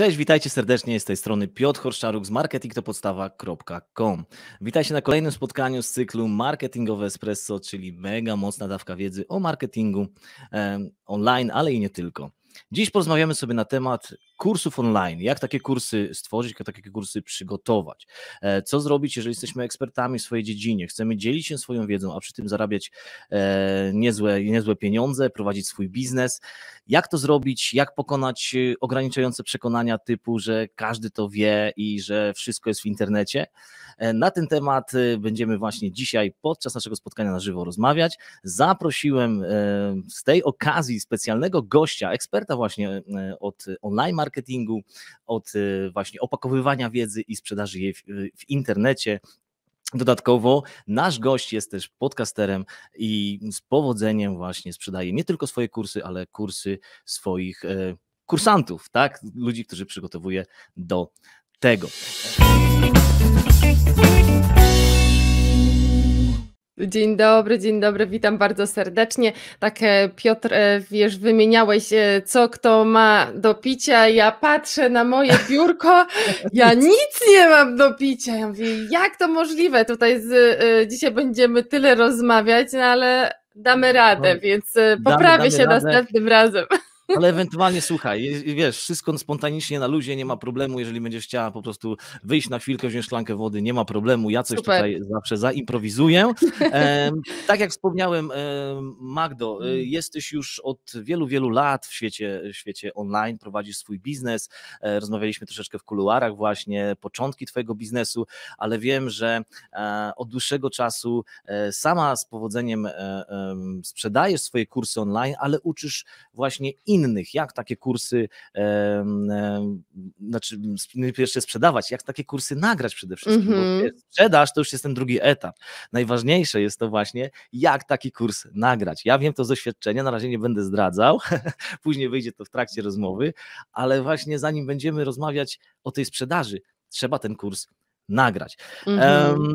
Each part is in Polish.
Cześć, witajcie serdecznie z tej strony Piotr Horszczaruk z marketingtopodstawa.com. Witajcie na kolejnym spotkaniu z cyklu Marketingowe Espresso, czyli mega mocna dawka wiedzy o marketingu online, ale i nie tylko. Dziś porozmawiamy sobie na temat kursów online, jak takie kursy stworzyć, jak takie kursy przygotować, e, co zrobić, jeżeli mhm. jesteśmy ekspertami w swojej dziedzinie, chcemy dzielić się swoją wiedzą, a przy tym zarabiać e, niezłe, niezłe pieniądze, prowadzić swój biznes, jak to zrobić, jak pokonać y, ograniczające przekonania typu, że każdy to wie i że wszystko jest w internecie. E, na ten temat y, będziemy właśnie dzisiaj podczas naszego spotkania na żywo rozmawiać. Zaprosiłem z tej okazji specjalnego gościa, eksperta właśnie od online marketingu, marketingu, od y, właśnie opakowywania wiedzy i sprzedaży jej w, y, w internecie. Dodatkowo nasz gość jest też podcasterem i z powodzeniem właśnie sprzedaje nie tylko swoje kursy, ale kursy swoich e, kursantów, tak? Ludzi, którzy przygotowuje do tego. Dzień dobry, dzień dobry, witam bardzo serdecznie. Tak, e, Piotr, e, wiesz, wymieniałeś, e, co kto ma do picia. Ja patrzę na moje biurko, ja nic nie mam do picia. Ja mówię, jak to możliwe? Tutaj z, dzisiaj będziemy tyle rozmawiać, no ale damy no, radę, no, więc poprawię damy, damy się radę. następnym razem. Ale ewentualnie słuchaj, wiesz, wszystko spontanicznie na luzie, nie ma problemu, jeżeli będziesz chciała po prostu wyjść na chwilkę, wziąć szklankę wody, nie ma problemu, ja coś Super. tutaj zawsze zaimprowizuję. tak jak wspomniałem, Magdo, y, mm. jesteś już od wielu, wielu lat w świecie, w świecie online, prowadzisz swój biznes, e, rozmawialiśmy troszeczkę w kuluarach właśnie, początki twojego biznesu, ale wiem, że e, od dłuższego czasu e, sama z powodzeniem sprzedajesz swoje kursy online, ale uczysz właśnie innych innych, jak takie kursy, e, e, znaczy jeszcze sprzedawać, jak takie kursy nagrać przede wszystkim. Mm-hmm. sprzedaż to już jest ten drugi etap. Najważniejsze jest to właśnie, jak taki kurs nagrać. Ja wiem to z doświadczenia, na razie nie będę zdradzał, później wyjdzie to w trakcie rozmowy, ale właśnie zanim będziemy rozmawiać o tej sprzedaży, trzeba ten kurs nagrać. Mm-hmm.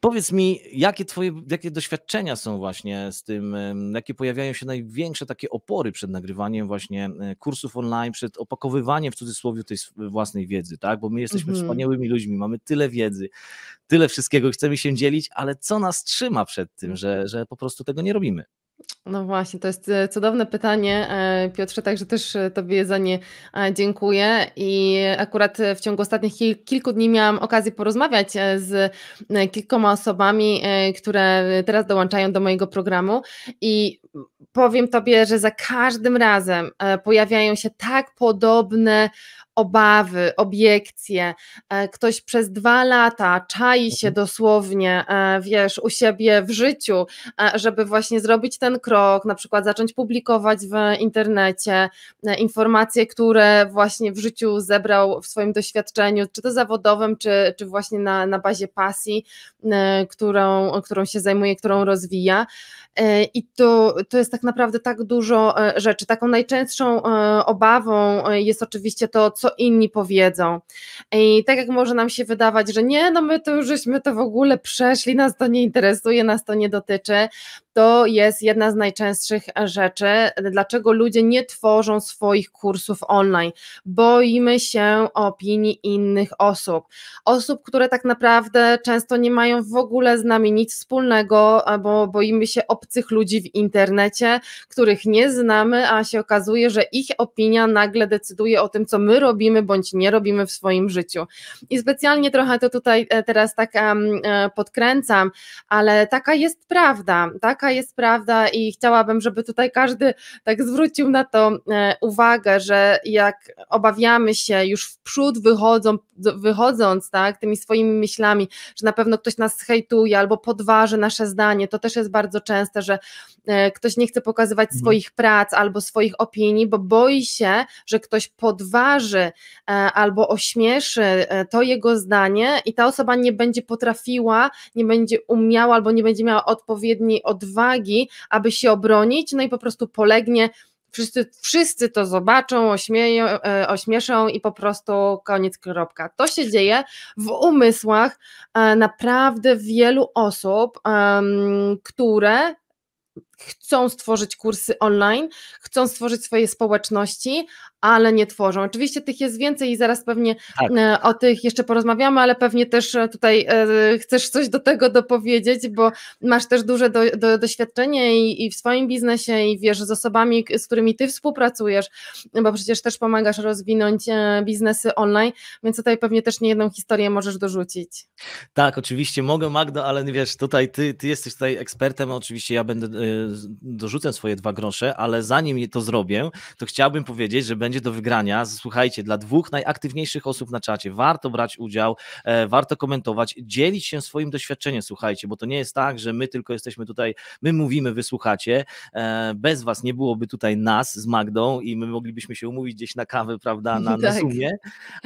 Powiedz mi, jakie twoje jakie doświadczenia są właśnie z tym, jakie pojawiają się największe takie opory przed nagrywaniem właśnie e, kursów online, przed opakowywaniem w cudzysłowie tej własnej wiedzy, tak? Bo my jesteśmy mhm. wspaniałymi ludźmi, mamy tyle wiedzy, tyle wszystkiego, chcemy się dzielić, ale co nas trzyma przed tym, że, że po prostu tego nie robimy? No właśnie, to jest e, cudowne pytanie, e, Piotrze, także też e, Tobie za nie dziękuję i akurat w ciągu ostatnich kilku dni miałam okazję porozmawiać z kilkoma osobami, które teraz dołączają do mojego programu i powiem Tobie, że za każdym razem pojawiają się tak podobne obawy, obiekcje. E, ktoś przez dwa lata czai się mhm. dosłownie, e, wiesz, u siebie w życiu, e, żeby właśnie zrobić ten krok, na przykład zacząć publikować w internecie informacje, które właśnie w życiu zebrał w swoim doświadczeniu, czy to zawodowym, czy, czy właśnie na, na bazie pasji, którą, którą się zajmuje, którą rozwija. I to, to jest tak naprawdę tak dużo rzeczy. Taką najczęstszą obawą jest oczywiście to, co co inni powiedzą. I tak jak może nam się wydawać, że nie, no my to już żeśmy to w ogóle przeszli, nas to nie interesuje, nas to nie dotyczy, to jest jedna z najczęstszych rzeczy, dlaczego ludzie nie tworzą swoich kursów online. Boimy się opinii innych osób. Osób, które tak naprawdę często nie mają w ogóle z nami nic wspólnego, albo boimy się obcych ludzi w internecie, których nie znamy, a się okazuje, że ich opinia nagle decyduje o tym, co my robimy robimy bądź nie robimy w swoim życiu. I specjalnie trochę to tutaj e, teraz tak e, podkręcam, ale taka jest prawda, taka jest prawda i chciałabym, żeby tutaj każdy tak zwrócił na to e, uwagę, że jak obawiamy się już w przód wychodzą, wychodząc tak, tymi swoimi myślami, że na pewno ktoś nas hejtuje albo podważy nasze zdanie, to też jest bardzo częste, że ktoś nie chce pokazywać mhm. swoich prac albo swoich opinii, bo boi się, że ktoś podważy E, albo ośmieszy e, to jego zdanie i ta osoba nie będzie potrafiła, nie będzie umiała albo nie będzie miała odpowiedniej odwagi, aby się obronić, no i po prostu polegnie wszyscy, wszyscy to zobaczą, ośmieją, e, ośmieszą i po prostu koniec, kropka. To się dzieje w umysłach naprawdę wielu osób, które chcą stworzyć kursy online, chcą stworzyć swoje społeczności, ale nie tworzą. Oczywiście tych jest więcej i zaraz pewnie tak. E, o tych jeszcze porozmawiamy, ale pewnie też e, tutaj e, chcesz coś do tego dopowiedzieć, bo masz też duże do, do, doświadczenie i, i, w swoim biznesie i wiesz z osobami, z którymi ty współpracujesz, bo przecież też pomagasz rozwinąć biznesy online, więc tutaj pewnie też niejedną historię możesz dorzucić. Tak, oczywiście mogę Magdo, ale wiesz, tutaj ty, ty jesteś tutaj ekspertem, oczywiście ja będę dorzucę swoje dwa grosze, ale zanim to zrobię, to chciałbym powiedzieć, że będzie do wygrania, słuchajcie, dla dwóch najaktywniejszych osób na czacie. Warto brać udział, e, warto komentować, dzielić się swoim doświadczeniem, słuchajcie, bo to nie jest tak, że my tylko jesteśmy tutaj, my mówimy, wysłuchacie. E, bez was nie byłoby tutaj nas z Magdą i my moglibyśmy się umówić gdzieś na kawę, prawda, na, na tak. Zoomie,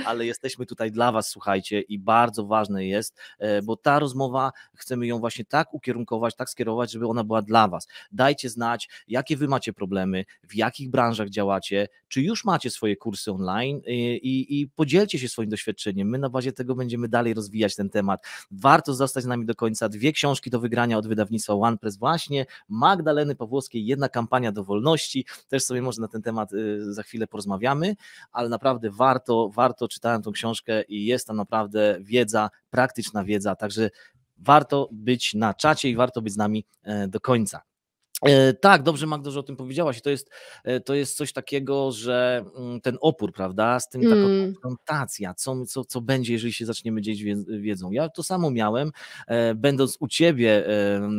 ale jesteśmy tutaj dla was, słuchajcie, i bardzo ważne jest, e, bo ta rozmowa, chcemy ją właśnie tak ukierunkować, tak skierować, żeby ona była dla was. Dajcie znać, jakie wy macie problemy, w jakich branżach działacie, czy już macie swoje kursy online y, i, i podzielcie się swoim doświadczeniem. My na bazie tego będziemy dalej rozwijać ten temat. Warto zostać z nami do końca. Dwie książki do wygrania od wydawnictwa OnePress właśnie, Magdaleny Pawłowskiej, jedna kampania do wolności. Też sobie może na ten temat y, za chwilę porozmawiamy, ale naprawdę warto, warto. Czytałem tą książkę i jest tam naprawdę wiedza, praktyczna wiedza, także warto być na czacie i warto być z nami e, do końca. E, tak, dobrze Magdo, że o tym powiedziałaś. I to jest, e, to jest coś takiego, że mm, ten opór, prawda, z tym taka mm. konfrontacja, co, co, co będzie, jeżeli się zaczniemy dzielić wiedzą. Ja to samo miałem, e, będąc u Ciebie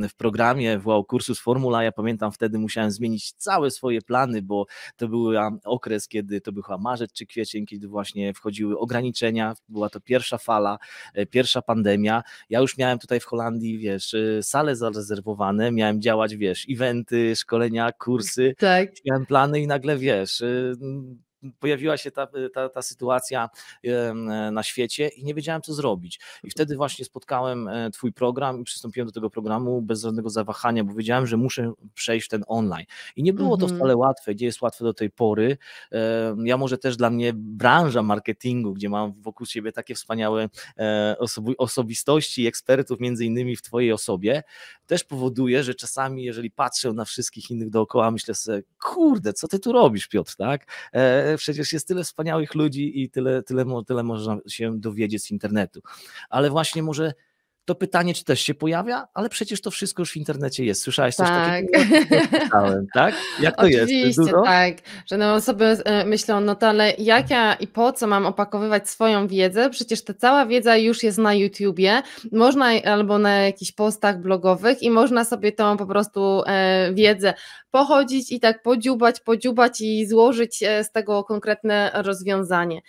w programie WOW Kursus Formula, ja pamiętam wtedy musiałem zmienić całe swoje plany, bo to był okres, kiedy to był chyba marzec czy kwiecień, kiedy właśnie wchodziły ograniczenia, była to pierwsza fala, pierwsza pandemia. Ja już miałem tutaj w Holandii, wiesz, sale zarezerwowane, miałem działać, wiesz, event eventy, szkolenia, kursy. Tak. Miałem plany i nagle wiesz, y, pojawiła się ta, ta, ta sytuacja na świecie i nie wiedziałem, co zrobić. I wtedy właśnie spotkałem e, Twój program i przystąpiłem do tego programu bez żadnego zawahania, bo wiedziałem, że muszę przejść ten online. I nie było to mhm. wcale łatwe, nie jest łatwe do tej pory. Ja może też dla mnie branża marketingu, gdzie mam wokół siebie takie wspaniałe e, osobi osobistości, ekspertów, między innymi w Twojej osobie, też powoduje, że czasami, jeżeli patrzę na wszystkich innych dookoła, myślę sobie, kurde, co ty tu robisz, Piotr, tak? E, przecież jest tyle wspaniałych ludzi i tyle, tyle, tyle można się dowiedzieć z internetu. Ale właśnie może to pytanie, czy też się pojawia, ale przecież to wszystko już w internecie jest. Słyszałeś coś tak. takiego? tak? Jak to Oczywiście, jest? Dużo? tak. Że no osoby e, myślą, no to ale jak ja i po co mam opakowywać swoją wiedzę? Przecież ta cała wiedza już jest na YouTubie, można albo na jakichś postach blogowych i można sobie tą po prostu e, wiedzę pochodzić i tak podziubać, podziubać i złożyć e, z tego konkretne rozwiązanie.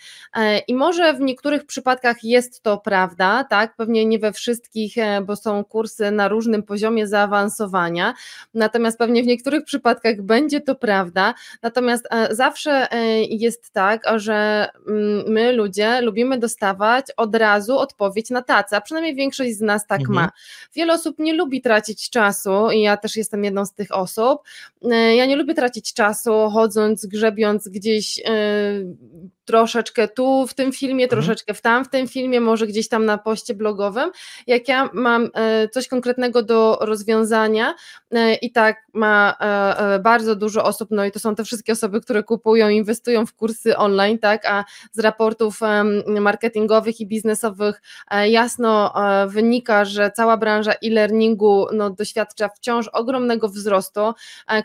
I może w niektórych przypadkach jest to prawda, tak? Pewnie nie we wszystkich wszystkich, e, bo są kursy na różnym poziomie zaawansowania. Natomiast pewnie w niektórych przypadkach będzie to prawda. Natomiast e, zawsze e, jest tak, że mm, my ludzie lubimy dostawać od razu odpowiedź na tacę, a przynajmniej większość z nas tak mhm. ma. Wiele osób nie lubi tracić czasu i ja też jestem jedną z tych osób. Ja nie lubię tracić czasu chodząc, grzebiąc gdzieś troszeczkę tu w tym filmie, mhm. troszeczkę w tam w tym filmie, może gdzieś tam na poście blogowym. Jak ja mam e, coś konkretnego do rozwiązania e, i tak ma e, bardzo dużo osób, no i to są te wszystkie osoby, które kupują, inwestują w kursy online, tak, a z raportów marketingowych i biznesowych jasno wynika, że cała branża e-learningu no, doświadcza wciąż ogromnego wzrostu,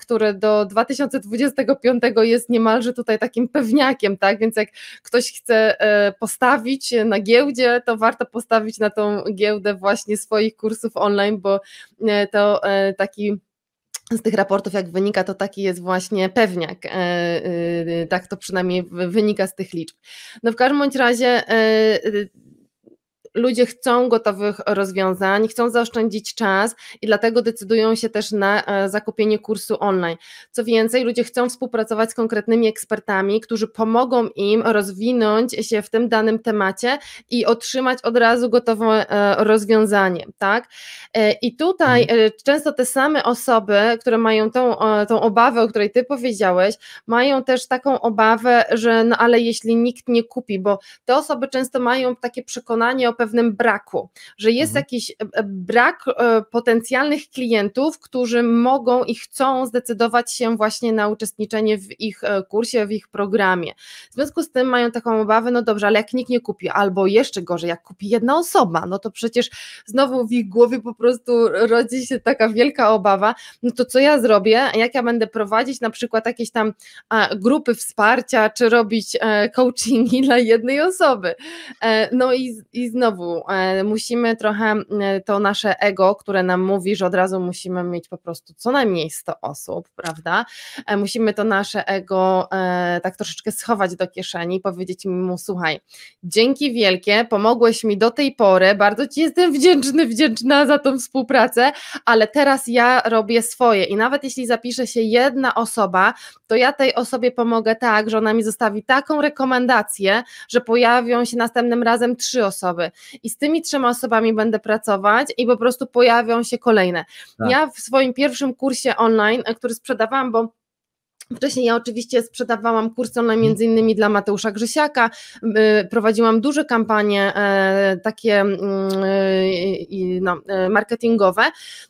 który do 2025 jest niemalże tutaj takim pewniakiem, tak? Więc jak ktoś chce e, postawić na giełdzie, to warto postawić na tą giełdę właśnie swoich kursów online, bo e, to e, taki z tych raportów, jak wynika, to taki jest właśnie pewniak. Tak to przynajmniej wynika z tych liczb. No w każdym bądź razie ludzie chcą gotowych rozwiązań, chcą zaoszczędzić czas i dlatego decydują się też na e, zakupienie kursu online. Co więcej, ludzie chcą współpracować z konkretnymi ekspertami, którzy pomogą im rozwinąć się w tym danym temacie i otrzymać od razu gotowe e, rozwiązanie, tak? E, I tutaj mhm. często te same osoby, które mają tą, tą obawę, o której ty powiedziałeś, mają też taką obawę, że no ale jeśli nikt nie kupi, bo te osoby często mają takie przekonanie o pewnym pewnym braku, że jest mhm. jakiś e, e, brak e, potencjalnych klientów, którzy mogą i chcą zdecydować się właśnie na uczestniczenie w ich kursie, w ich programie. W związku z tym mają taką obawę, no dobrze, ale jak nikt nie kupi, albo jeszcze gorzej, jak kupi jedna osoba, no to przecież znowu w ich głowie po prostu rodzi się taka wielka obawa, no to co ja zrobię, jak ja będę prowadzić na przykład jakieś tam grupy wsparcia, czy robić coachingi dla jednej osoby. No i, i znowu znowu e, musimy trochę e, to nasze ego, które nam mówi, że od razu musimy mieć po prostu co najmniej 100 osób, prawda? E, musimy to nasze ego tak troszeczkę schować do kieszeni i powiedzieć mu: Słuchaj, dzięki wielkie, pomogłeś mi do tej pory, bardzo Ci jestem wdzięczny, wdzięczna za tą współpracę, ale teraz ja robię swoje i nawet jeśli zapisze się jedna osoba, to ja tej osobie pomogę tak, że ona mi zostawi taką rekomendację, że pojawią się następnym razem trzy osoby, i z tymi trzema osobami będę pracować i po prostu pojawią się kolejne. Tak. Ja w swoim pierwszym kursie online, który sprzedawałam, bo Wcześniej ja oczywiście sprzedawałam kursy online między innymi dla Mateusza Grzysiaka, y, prowadziłam duże kampanie e, takie mm, no, e, marketingowe,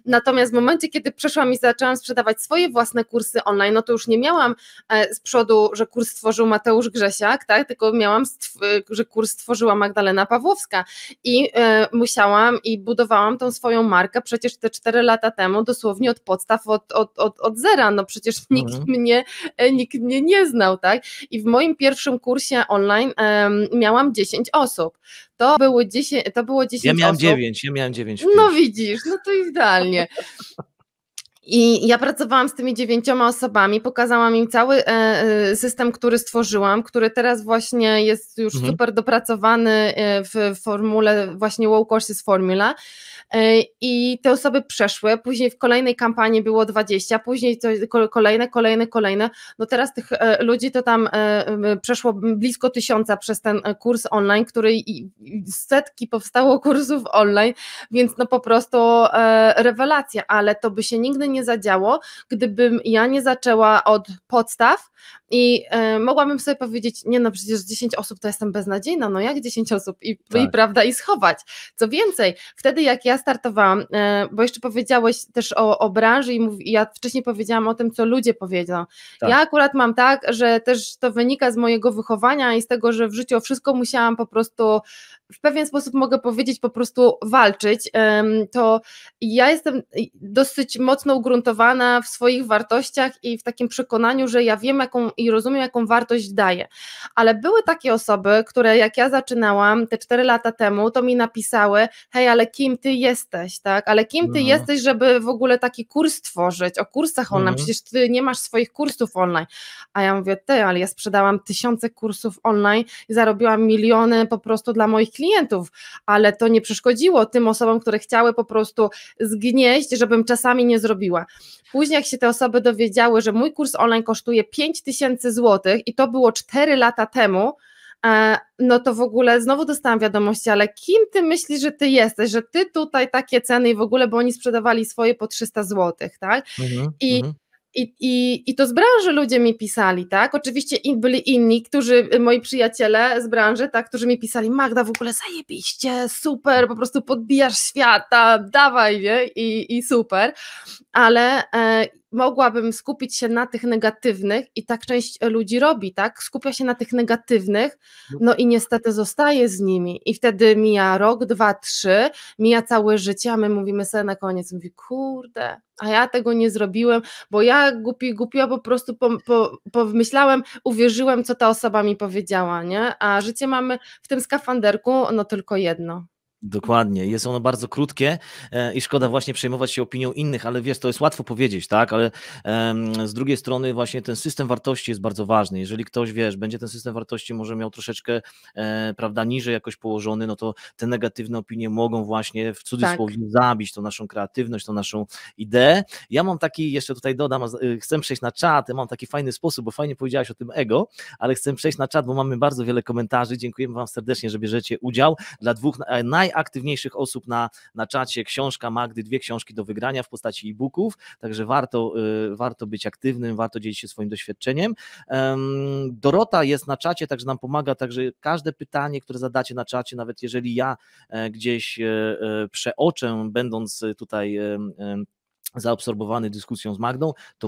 natomiast w momencie, kiedy przeszłam i zaczęłam sprzedawać swoje własne kursy online, no to już nie miałam e, z przodu, że kurs stworzył Mateusz Grzesiak, tak? tylko miałam, że kurs stworzyła Magdalena Pawłowska i musiałam i budowałam tą swoją markę przecież te 4 lata temu dosłownie od podstaw, od, od, od, od zera, no przecież nikt mhm. mnie E, nikt mnie nie znał, tak? I w moim pierwszym kursie online um, miałam 10 osób. To, były 10, to było 10 Ja miałam 9, ja miałam 9. No widzisz, no to idealnie. I ja pracowałam z tymi dziewięcioma osobami, pokazałam im cały e, e, system, który stworzyłam, który teraz właśnie jest już mhm. super dopracowany e, w formule, właśnie Low Courses Formula. I te osoby przeszły, później w kolejnej kampanii było 20, później kolejne, kolejne, kolejne. No teraz tych ludzi to tam przeszło blisko tysiąca przez ten kurs online, który setki powstało kursów online, więc no po prostu rewelacja, ale to by się nigdy nie nie zadziało, gdybym ja nie zaczęła od podstaw, i e, mogłabym sobie powiedzieć, nie no, przecież 10 osób to jestem beznadziejna, no jak 10 osób i, tak. i prawda, i schować. Co więcej, wtedy jak ja startowałam, e, bo jeszcze powiedziałeś też o, o branży i, mów, i ja wcześniej powiedziałam o tym, co ludzie powiedzą. Tak. Ja akurat mam tak, że też to wynika z mojego wychowania i z tego, że w życiu o wszystko musiałam po prostu w pewien sposób mogę powiedzieć, po prostu walczyć, to ja jestem dosyć mocno ugruntowana w swoich wartościach i w takim przekonaniu, że ja wiem, jaką i rozumiem, jaką wartość daje. Ale były takie osoby, które jak ja zaczynałam te 4 lata temu, to mi napisały: Hej, ale kim ty jesteś, tak? Ale kim ty no. jesteś, żeby w ogóle taki kurs tworzyć, o kursach online? No. Przecież ty nie masz swoich kursów online. A ja mówię: Ty, ale ja sprzedałam tysiące kursów online i zarobiłam miliony po prostu dla moich klientów, ale to nie przeszkodziło tym osobom, które chciały po prostu zgnieść, żebym czasami nie zrobiła. Później, jak się te osoby dowiedziały, że mój kurs online kosztuje 5000 tysięcy złotych i to było 4 lata temu, e, no to w ogóle znowu dostałam wiadomości, ale kim ty myślisz, że ty jesteś, że ty tutaj takie ceny i w ogóle, bo oni sprzedawali swoje po 300 złotych, tak? Mhm, I mhm. i, i, I to z branży ludzie mi pisali, tak? Oczywiście in, byli inni, którzy, moi przyjaciele z branży, tak, którzy mi pisali, Magda w ogóle zajebiście, super, po prostu podbijasz świata, dawaj, nie? I, i super. Ale e, mogłabym skupić się na tych negatywnych i tak część ludzi robi, tak? Skupia się na tych negatywnych, no. no i niestety zostaje z nimi. I wtedy mija rok, dwa, trzy, mija całe życie, a my mówimy sobie na koniec, mówi, kurde, a ja tego nie zrobiłem, bo ja głupi, głupia po prostu po, po, uwierzyłem, co ta osoba mi powiedziała, nie? A życie mamy w tym skafanderku, no tylko jedno. Dokładnie, jest ono bardzo krótkie e, i szkoda właśnie przejmować się opinią innych, ale wiesz, to jest łatwo powiedzieć, tak, ale z drugiej strony właśnie ten system wartości jest bardzo ważny. Jeżeli ktoś, wiesz, będzie ten system wartości może miał troszeczkę, e, prawda, niżej jakoś położony, no to te negatywne opinie mogą właśnie w cudzysłowie tak. zabić tą naszą kreatywność, tą naszą ideę. Ja mam taki, jeszcze tutaj dodam, y, chcę przejść na czat, mam taki fajny sposób, bo fajnie powiedziałaś o tym ego, ale chcę przejść na czat, bo mamy bardzo wiele komentarzy, dziękujemy Wam serdecznie, że bierzecie udział. Dla dwóch e, naj najaktywniejszych osób na, na czacie. Książka Magdy, dwie książki do wygrania w postaci e-booków, także warto, y, warto być aktywnym, warto dzielić się swoim doświadczeniem. Dorota jest na czacie, także nam pomaga, także każde pytanie, które zadacie na czacie, nawet jeżeli ja e, gdzieś e, e, przeoczę, będąc tutaj zaabsorbowany dyskusją z Magdą, to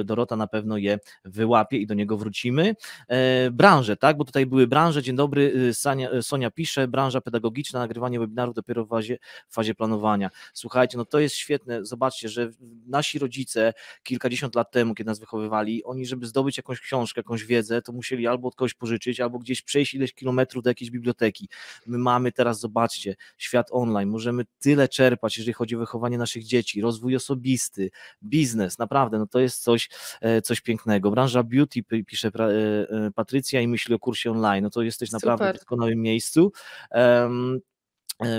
y, Dorota na pewno je wyłapie i do niego wrócimy. E, branże, tak, bo tutaj były branże, dzień dobry, y, Sonia, y, Sonia pisze, branża pedagogiczna, nagrywanie webinarów dopiero w fazie, w fazie planowania. Słuchajcie, no to jest świetne, zobaczcie, że nasi rodzice kilkadziesiąt lat temu, kiedy nas wychowywali, oni, żeby zdobyć jakąś książkę, jakąś wiedzę, to musieli albo od kogoś pożyczyć, albo gdzieś przejść ileś kilometrów do jakiejś biblioteki. My mamy teraz, zobaczcie, świat online, możemy tyle czerpać, jeżeli chodzi o wychowanie naszych dzieci, rozwój rozwój osobisty, biznes, naprawdę, no to jest coś, e, coś pięknego. Branża beauty, pisze e, e, Patrycja i myśli o kursie online, no to jesteś naprawdę w doskonałym miejscu. Um,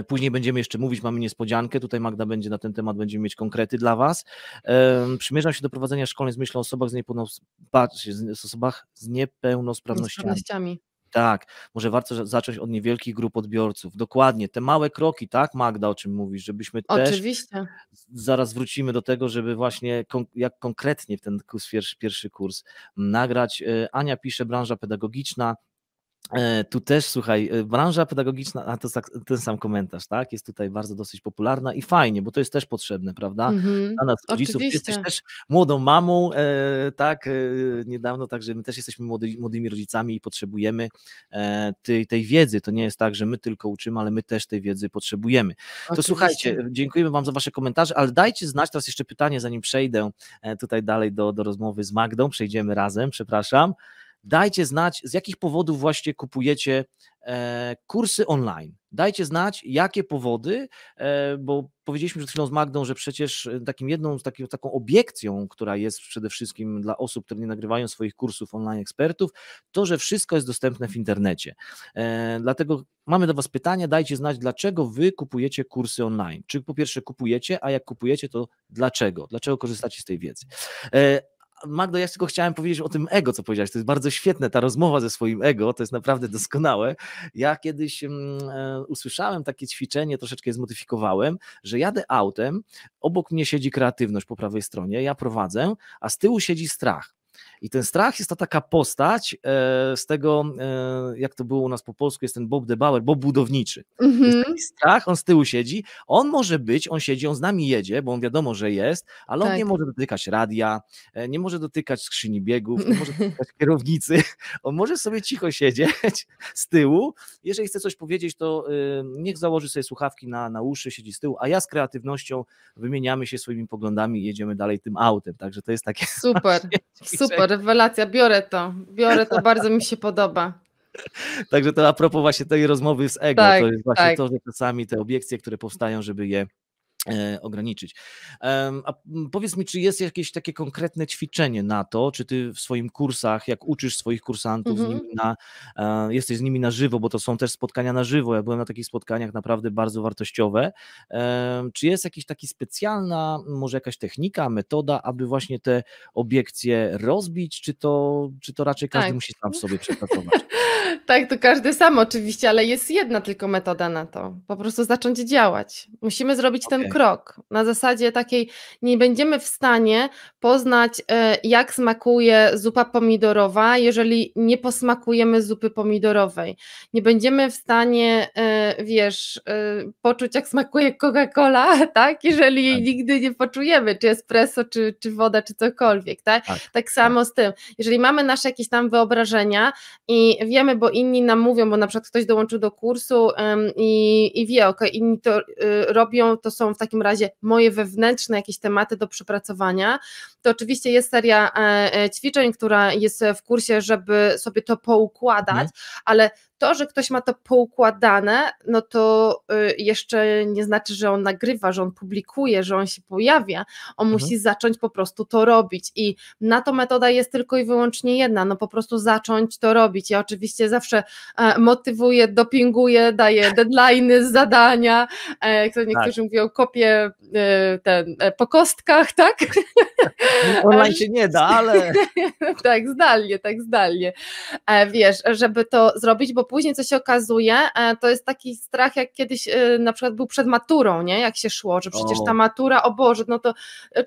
Później będziemy jeszcze mówić, mamy niespodziankę. Tutaj Magda będzie na ten temat, będziemy mieć konkrety dla Was. przymierzam się do prowadzenia szkoleń z myślą o osobach z, niepełnosprawnościami. z, osobach z niepełnosprawnościami. Tak, może warto zacząć od niewielkich grup odbiorców. Dokładnie, te małe kroki, tak, Magda, o czym mówisz, żebyśmy Oczywiście. też. Zaraz wrócimy do tego, żeby właśnie kon jak konkretnie ten kurs, pierwszy, pierwszy kurs nagrać. Y, Ania pisze, branża pedagogiczna, E, tu też, słuchaj, e, branża pedagogiczna, a to tak, ten sam komentarz, tak? Jest tutaj bardzo dosyć popularna i fajnie, bo to jest też potrzebne, prawda? Mm-hmm. Dla nas rodziców jesteś też młodą mamą, e, tak, e, niedawno, także my też jesteśmy młody, młodymi rodzicami i potrzebujemy e, tej, tej wiedzy. To nie jest tak, że my tylko uczymy, ale my też tej wiedzy potrzebujemy. Oczywiście. To słuchajcie, dziękujemy Wam za Wasze komentarze, ale dajcie znać teraz jeszcze pytanie, zanim przejdę e, tutaj dalej do, do rozmowy z Magdą, przejdziemy razem, przepraszam. Dajcie znać, z jakich powodów właśnie kupujecie e, kursy online. Dajcie znać, jakie powody, e, bo powiedzieliśmy przed chwilą z Magdą, że przecież e, takim jedną takim, taką obiekcją, która jest przede wszystkim dla osób, które nie nagrywają swoich kursów online ekspertów, to, że wszystko jest dostępne w internecie. Dlatego mamy do Was pytanie, dajcie znać, dlaczego Wy kupujecie kursy online. Czy po pierwsze kupujecie, a jak kupujecie, to dlaczego? Dlaczego korzystacie z tej wiedzy? Magdo, ja tylko chciałem powiedzieć o tym ego, co powiedziałeś. To jest bardzo świetne, ta rozmowa ze swoim ego, to jest naprawdę doskonałe. Ja kiedyś mm, e, usłyszałem takie ćwiczenie, troszeczkę je zmodyfikowałem, że jadę autem, obok mnie siedzi kreatywność po prawej stronie, ja prowadzę, a z tyłu siedzi strach. I ten strach jest ta taka postać e, z tego, e, jak to było u nas po polsku, jest ten Bob de Bauer, Bob budowniczy. Mm-hmm. Jest mhm. strach, on z tyłu siedzi, on może być, on siedzi, on z nami jedzie, bo on wiadomo, że jest, ale tak. on nie tak. może dotykać radia, e, nie może dotykać skrzyni biegów, nie może dotykać kierownicy, on może sobie cicho siedzieć z tyłu. Jeżeli chce coś powiedzieć, to e, niech założy sobie słuchawki na, na uszy, siedzi z tyłu, a ja z kreatywnością wymieniamy się swoimi poglądami i jedziemy dalej tym autem. Także to jest takie. Super, super rewelacja, biorę to, biorę to, bardzo mi się podoba. Także to a propos właśnie tej rozmowy z ego, tak, to jest właśnie tak. to, że czasami te obiekcje, które powstają, żeby je E, ograniczyć. A powiedz mi, czy jest jakieś takie konkretne ćwiczenie na to, czy ty w swoim kursach, jak uczysz swoich kursantów, mm -hmm. z mhm. na, e, jesteś z nimi na żywo, bo to są też spotkania na żywo. Ja byłem na takich spotkaniach naprawdę bardzo wartościowe. Czy jest jakiś taki specjalna, może jakaś technika, metoda, aby właśnie te obiekcje rozbić, czy to, czy to raczej każdy tak. musi sam w sobie przepracować? tak, to każdy sam oczywiście, ale jest jedna tylko metoda na to. Po prostu zacząć działać. Musimy zrobić okay. ten krok. Na zasadzie takiej nie będziemy w stanie poznać, e, jak smakuje zupa pomidorowa, jeżeli nie posmakujemy zupy pomidorowej. Nie będziemy w stanie, e, wiesz, e, poczuć, jak smakuje Coca-Cola, tak? Jeżeli jej tak. nigdy nie poczujemy, czy espresso, czy, czy woda, czy cokolwiek, tak? Tak, tak, tak. samo tak. z tym. Jeżeli mamy nasze jakieś tam wyobrażenia i wiemy, bo inni nam mówią, bo na przykład ktoś dołączył do kursu i, i wie, ok, inni to y, robią, to są w takim razie moje wewnętrzne jakieś tematy do przepracowania, to oczywiście jest seria e, e, ćwiczeń, która jest w kursie, żeby sobie to poukładać, mhm. ale to, że ktoś ma to poukładane, no to y, jeszcze nie znaczy, że on nagrywa, że on publikuje, że on się pojawia. On mhm. musi zacząć po prostu to robić. I na to metoda jest tylko i wyłącznie jedna, no po prostu zacząć to robić. Ja oczywiście zawsze e, motywuję, dopinguję, daję deadlines, zadania. E, niektórzy tak. mówią, kopię e, ten, e, po kostkach, tak? Online się nie da, ale... tak, zdalnie, tak, zdalnie. E, wiesz, żeby to zrobić, bo później co się okazuje, e, to jest taki strach, jak kiedyś e, na przykład był przed maturą, nie? Jak się szło, że przecież ta matura, o Boże, no to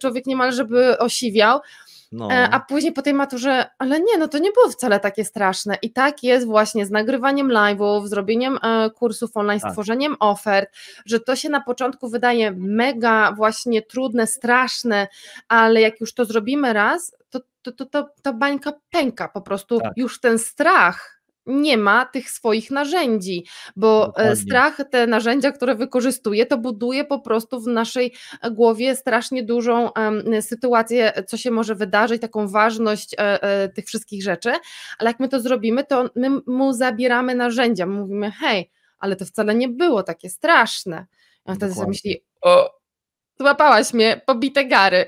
człowiek niemal żeby osiwiał. No. E, a później po tej maturze, ale nie, no to nie było wcale takie straszne. I tak jest właśnie z nagrywaniem live'ów, zrobieniem e, kursów online, tak. stworzeniem ofert, że to się na początku wydaje mega właśnie trudne, straszne, ale jak już to zrobimy raz, to, to, to, to ta bańka pęka po prostu. Tak. Już ten strach nie ma tych swoich narzędzi, bo e, Dokładnie. strach, te narzędzia, które wykorzystuje, to buduje po prostu w naszej e, głowie strasznie dużą um, sytuację, co się może wydarzyć, taką ważność e, e, tych wszystkich rzeczy, ale jak my to zrobimy, to my mu zabieramy narzędzia, mówimy hej, ale to wcale nie było takie straszne. A wtedy sobie myśli, o, złapałaś mnie, pobite gary.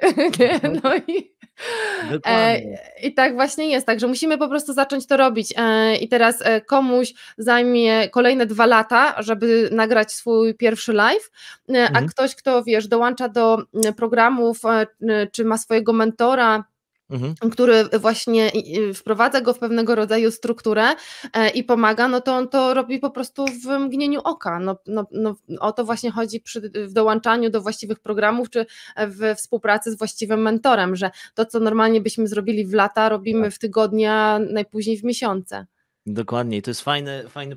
No, no i Dokładnie. E, I tak właśnie jest, także musimy po prostu zacząć to robić. E, I teraz e, komuś zajmie kolejne dwa lata, żeby nagrać swój pierwszy live, a mhm. ktoś, kto wiesz, dołącza do programów, czy ma swojego mentora, Mhm. który właśnie wprowadza go w pewnego rodzaju strukturę e, i pomaga, no to on to robi po prostu w mgnieniu oka. No, no, no o to właśnie chodzi przy, w dołączaniu do właściwych programów, czy w współpracy z właściwym mentorem, że to, co normalnie byśmy zrobili w lata, robimy tak. w tygodnia, najpóźniej w miesiące. Dokładnie, to jest fajne, fajne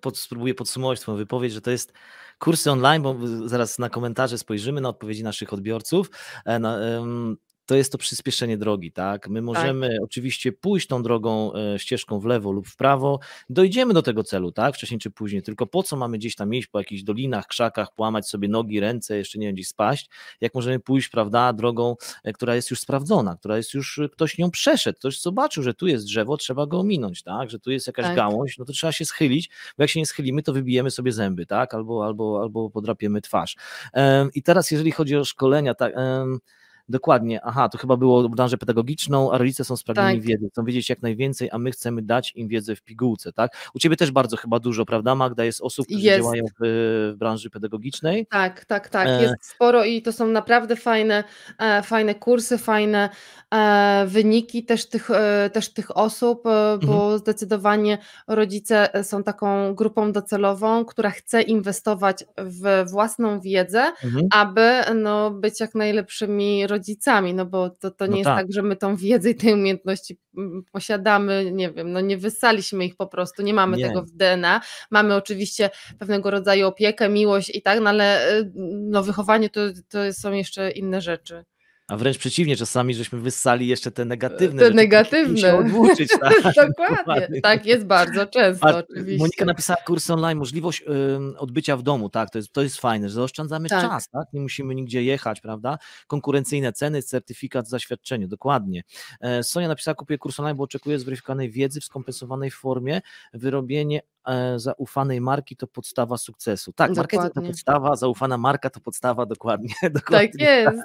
pod, spróbuję podsumować Twoją wypowiedź, że to jest kursy online, bo zaraz na komentarze spojrzymy, na odpowiedzi naszych odbiorców. E, na, um, to jest to przyspieszenie drogi, tak? My tak. możemy tak. oczywiście pójść tą drogą, e, ścieżką w lewo lub w prawo, dojdziemy do tego celu, tak? Wcześniej czy później, tylko po co mamy gdzieś tam iść po jakichś dolinach, krzakach, płamać sobie nogi, ręce, jeszcze nie gdzieś spaść, jak możemy pójść, prawda, drogą, e, która jest już sprawdzona, która jest już, e, ktoś nią przeszedł, ktoś zobaczył, że tu jest drzewo, trzeba go ominąć, tak? Że tu jest jakaś tak. gałąź, no to trzeba się schylić, bo jak się nie schylimy, to wybijemy sobie zęby, tak? Albo, albo, albo podrapiemy twarz. I teraz, jeżeli chodzi o szkolenia, tak Dokładnie, aha, to chyba było branżę pedagogiczną, a rodzice są spragnieni tak. wiedzy, chcą wiedzieć jak najwięcej, a my chcemy dać im wiedzę w pigułce, tak? U Ciebie też bardzo chyba dużo, prawda Magda, jest osób, które działają w, y, w, branży pedagogicznej? Tak, tak, tak, e... jest sporo i to są naprawdę fajne, e, fajne kursy, fajne e, wyniki też tych, e, też tych osób, e, bo mhm. zdecydowanie rodzice e, są taką grupą docelową, która chce inwestować w własną wiedzę, mhm. aby no, być jak najlepszymi rodzicami rodzicami, no bo to, to no nie no jest tak. tak. że my tą wiedzę i te umiejętności mm, posiadamy, nie wiem, no nie wysaliśmy ich po prostu, nie mamy nie. tego w DNA. Mamy oczywiście pewnego rodzaju opiekę, miłość i tak, no ale y, no, wychowanie to, to są jeszcze inne rzeczy a wręcz przeciwnie, czasami żeśmy wyssali jeszcze te negatywne. Te rzeczy, negatywne. Się odwłóczyć, tak? Dokładnie. Tak jest bardzo często. A, oczywiście. Monika napisała kurs online, możliwość y, odbycia w domu, tak, to jest, to jest fajne, że oszczędzamy tak. czas, tak? Nie musimy nigdzie jechać, prawda? Konkurencyjne ceny, certyfikat w zaświadczeniu, dokładnie. E, Sonia napisała, kupię kurs online, bo oczekuję zweryfikowanej wiedzy w skompensowanej formie, wyrobienie E, zaufanej marki to podstawa sukcesu. Tak, dokładnie. marketing to podstawa, zaufana marka to podstawa, dokładnie. Tak dokładnie tak jest.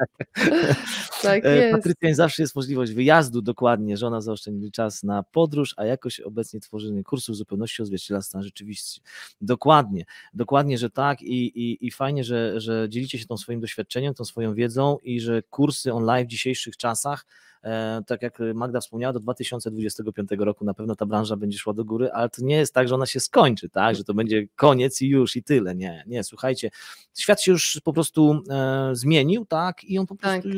Tak, e, jest. Patrycja, zawsze jest możliwość wyjazdu, dokładnie, żona zaoszczędzi czas na podróż, a jakoś obecnie tworzenie kursu w zupełności odzwierciedla stan rzeczywistości. Dokładnie, dokładnie, że tak i, i, i fajnie, że, że dzielicie się tą swoim doświadczeniem, tą swoją wiedzą i że kursy online w dzisiejszych czasach E, tak jak Magda wspomniała, do 2025 roku na pewno ta branża będzie szła do góry, ale to nie jest tak, że ona się skończy, tak, że to będzie koniec i już i tyle. Nie, nie, słuchajcie, świat się już po prostu e, zmienił, tak, i on po prostu tak. już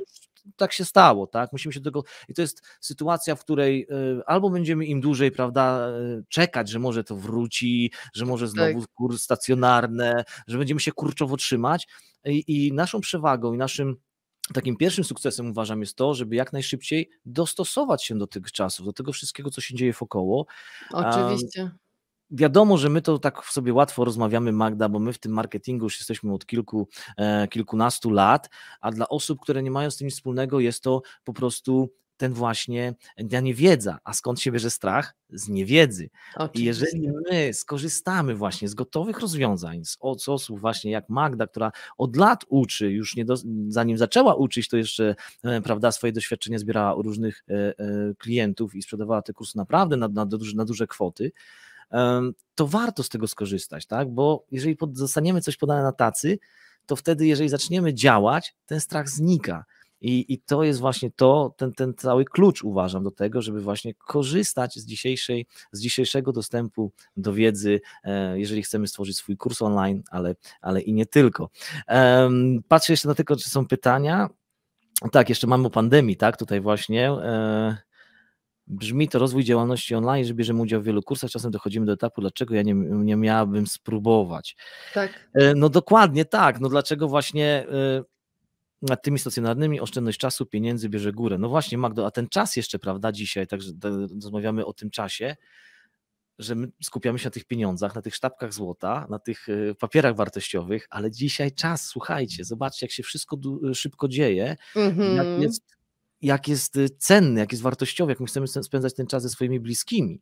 tak się stało, tak? Musimy się do tego. I to jest sytuacja, w której e, albo będziemy im dłużej, prawda, e, czekać, że może to wróci, że może znowu tak. kurs stacjonarne, że będziemy się kurczowo trzymać. I, I naszą przewagą i naszym takim pierwszym sukcesem uważam jest to, żeby jak najszybciej dostosować się do tych czasów, do tego wszystkiego, co się dzieje wokoło. Oczywiście. Um, wiadomo, że my to tak sobie łatwo rozmawiamy, Magda, bo my w tym marketingu już jesteśmy od kilku, e, kilkunastu lat, a dla osób, które nie mają z tym nic wspólnego, jest to po prostu ten właśnie ta niewiedza. A skąd się bierze strach? Z niewiedzy. Oczywiście. I jeżeli my skorzystamy właśnie z gotowych rozwiązań, z osób właśnie jak Magda, która od lat uczy, już nie do, zanim zaczęła uczyć, to jeszcze e, prawda, swoje doświadczenia zbierała u różnych e, e, klientów i sprzedawała te kursy naprawdę na, na, duże, na duże kwoty, to warto z tego skorzystać, tak? Bo jeżeli zostaniemy coś podane na tacy, to wtedy, jeżeli zaczniemy działać, ten strach znika. I, i to jest właśnie to, ten, ten cały klucz uważam do tego, żeby właśnie korzystać z, dzisiejszej, z dzisiejszego dostępu do wiedzy, e, jeżeli chcemy stworzyć swój kurs online, ale, ale i nie tylko. Patrzę jeszcze na tylko, czy są pytania. Tak, jeszcze mamy o pandemii, tak, tutaj właśnie. E, brzmi to rozwój działalności online, że bierzemy udział w wielu kursach, czasem dochodzimy do etapu, dlaczego ja nie, nie miałabym spróbować. Tak. E, no dokładnie tak, no dlaczego właśnie nad tymi stacjonarnymi oszczędność czasu, pieniędzy bierze górę. No właśnie, Magdo, a ten czas jeszcze, prawda, dzisiaj, także rozmawiamy o tym czasie, że my skupiamy się na tych pieniądzach, na tych sztabkach złota, na tych y, papierach wartościowych, ale dzisiaj czas, słuchajcie, zobaczcie, jak się wszystko y, szybko dzieje, mm-hmm. jak, mhm. jest, jak jest y, cenny, jak jest wartościowy, jak my chcemy spędzać ten czas ze swoimi bliskimi.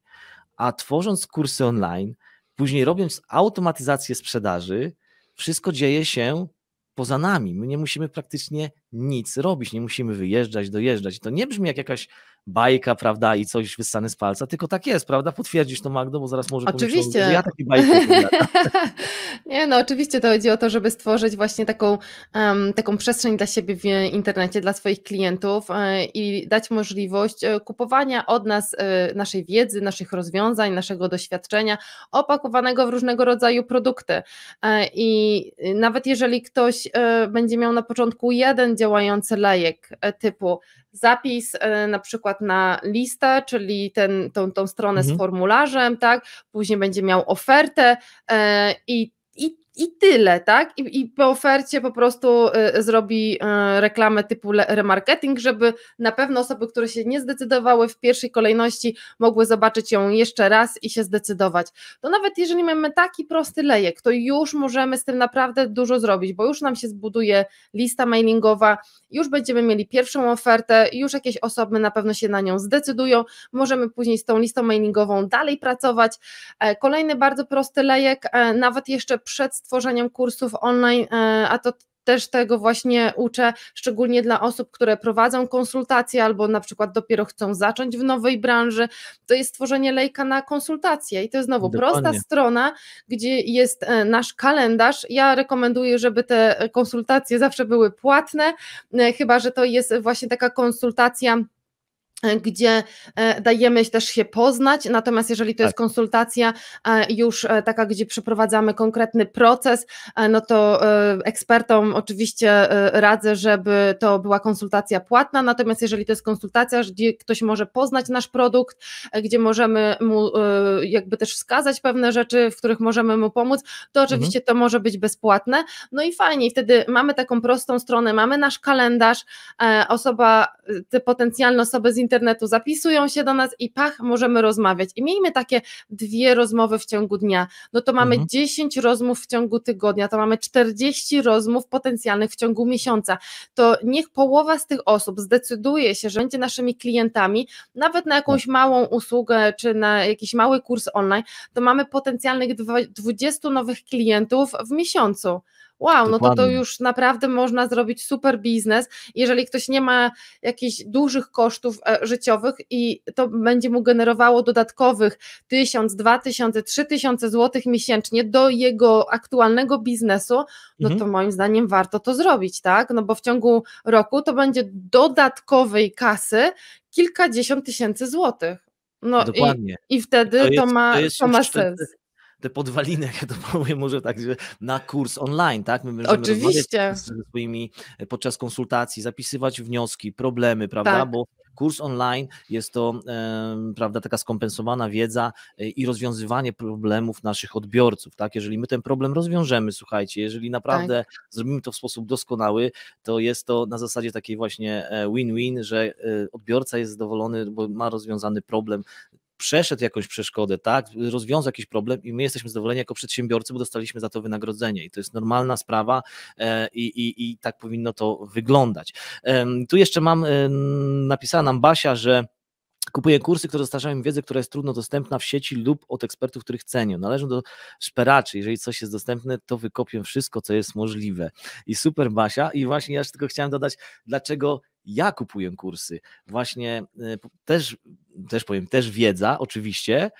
A tworząc kursy online, później robiąc automatyzację sprzedaży, wszystko dzieje się poza nami. My nie musimy praktycznie nic robić, nie musimy wyjeżdżać, dojeżdżać. To nie brzmi jak jakaś bajka, prawda, i coś wyssane z palca, tylko tak jest, prawda? Potwierdzisz to, Magdo, bo zaraz może oczywiście. Pomyślą, że ja taki bajki Nie, no oczywiście to chodzi o to, żeby stworzyć właśnie taką, um, taką przestrzeń dla siebie w internecie, dla swoich klientów e, i dać możliwość e, kupowania od nas e, naszej wiedzy, naszych rozwiązań, naszego doświadczenia opakowanego w różnego rodzaju produkty. I nawet jeżeli ktoś będzie miał na początku jeden działający lejek typu zapis e, na przykład na listę, czyli ten, tą, tą stronę mhm. z formularzem, tak? Później będzie miał ofertę e, i i tyle, tak? I, I, po ofercie po prostu y, zrobi y, reklamę typu le, remarketing, żeby na pewno osoby, które się nie zdecydowały w pierwszej kolejności, mogły zobaczyć ją jeszcze raz i się zdecydować. To nawet jeżeli mamy taki prosty lejek, to już możemy z tym naprawdę dużo zrobić, bo już nam się zbuduje lista mailingowa, już będziemy mieli pierwszą ofertę, już jakieś osoby na pewno się na nią zdecydują. Możemy później z tą listą mailingową dalej pracować. E, kolejny bardzo prosty lejek, e, nawet jeszcze przed stworzeniem kursów online, e, a to też tego właśnie uczę, szczególnie dla osób, które prowadzą konsultacje albo na przykład dopiero chcą zacząć w nowej branży, to jest tworzenie lejka na konsultacje i to jest znowu Dokładnie. prosta strona, gdzie jest e, nasz kalendarz. Ja rekomenduję, żeby te konsultacje zawsze były płatne, e, chyba że to jest właśnie taka konsultacja gdzie e, dajemy też się poznać, natomiast jeżeli to jest tak. konsultacja e, już e, taka, gdzie przeprowadzamy konkretny proces, no to ekspertom oczywiście radzę, żeby to była konsultacja płatna, natomiast jeżeli to jest konsultacja, gdzie ktoś może poznać nasz produkt, gdzie możemy mu jakby też wskazać pewne rzeczy, w których możemy mu pomóc, to mhm. oczywiście mhm. to może być bezpłatne, no i fajnie, wtedy mamy taką prostą stronę, mamy nasz kalendarz, osoba, te potencjalne osoby z internetu, zapisują się do nas i pach, możemy rozmawiać. I miejmy takie dwie rozmowy w ciągu dnia. No to mamy mhm. 10 rozmów w ciągu tygodnia, to mamy 40 rozmów potencjalnych w ciągu miesiąca. To niech połowa z tych osób zdecyduje się, że będzie naszymi klientami, nawet na jakąś tak. małą usługę czy na jakiś mały kurs online, to mamy potencjalnych 20 nowych klientów w miesiącu. Wow, Dokładnie. no to to już naprawdę można zrobić super biznes, jeżeli ktoś nie ma jakichś dużych kosztów e, życiowych i to będzie mu generowało dodatkowych tysiąc, dwa tysiące, trzy tysiące złotych miesięcznie do jego aktualnego biznesu, no mhm. to moim zdaniem warto to zrobić, tak? No bo w ciągu roku to będzie dodatkowej kasy kilkadziesiąt tysięcy złotych. No Dokładnie. I, i wtedy to, jest, to ma, to, to ma sens te podwaliny, jak ja to powiem, może tak, że na kurs online, tak? My Oczywiście. ze swoimi e, podczas konsultacji, zapisywać wnioski, problemy, prawda? Tak. Bo kurs online jest to prawda, taka skompensowana wiedza e, i rozwiązywanie problemów naszych odbiorców. Tak? Jeżeli my ten problem rozwiążemy, słuchajcie, jeżeli naprawdę tak. zrobimy to w sposób doskonały, to jest to na zasadzie takiej właśnie e, win-win, że odbiorca jest zadowolony, bo ma rozwiązany problem przeszedł jakąś przeszkodę, tak, rozwiązał jakiś problem i my jesteśmy zadowoleni jako przedsiębiorcy, bo dostaliśmy za to wynagrodzenie i to jest normalna sprawa e, i, i, i tak powinno to wyglądać. Tu jeszcze mam, e, napisała nam Basia, że Kupuję kursy, które dostarczają mi wiedzę, która jest trudno dostępna w sieci lub od ekspertów, których cenię. Należą do szperaczy. Jeżeli coś jest dostępne, to wykopię wszystko, co jest możliwe. I super, Basia. I właśnie ja jeszcze tylko chciałem dodać, dlaczego ja kupuję kursy. Właśnie e, też, też powiem, też wiedza, oczywiście.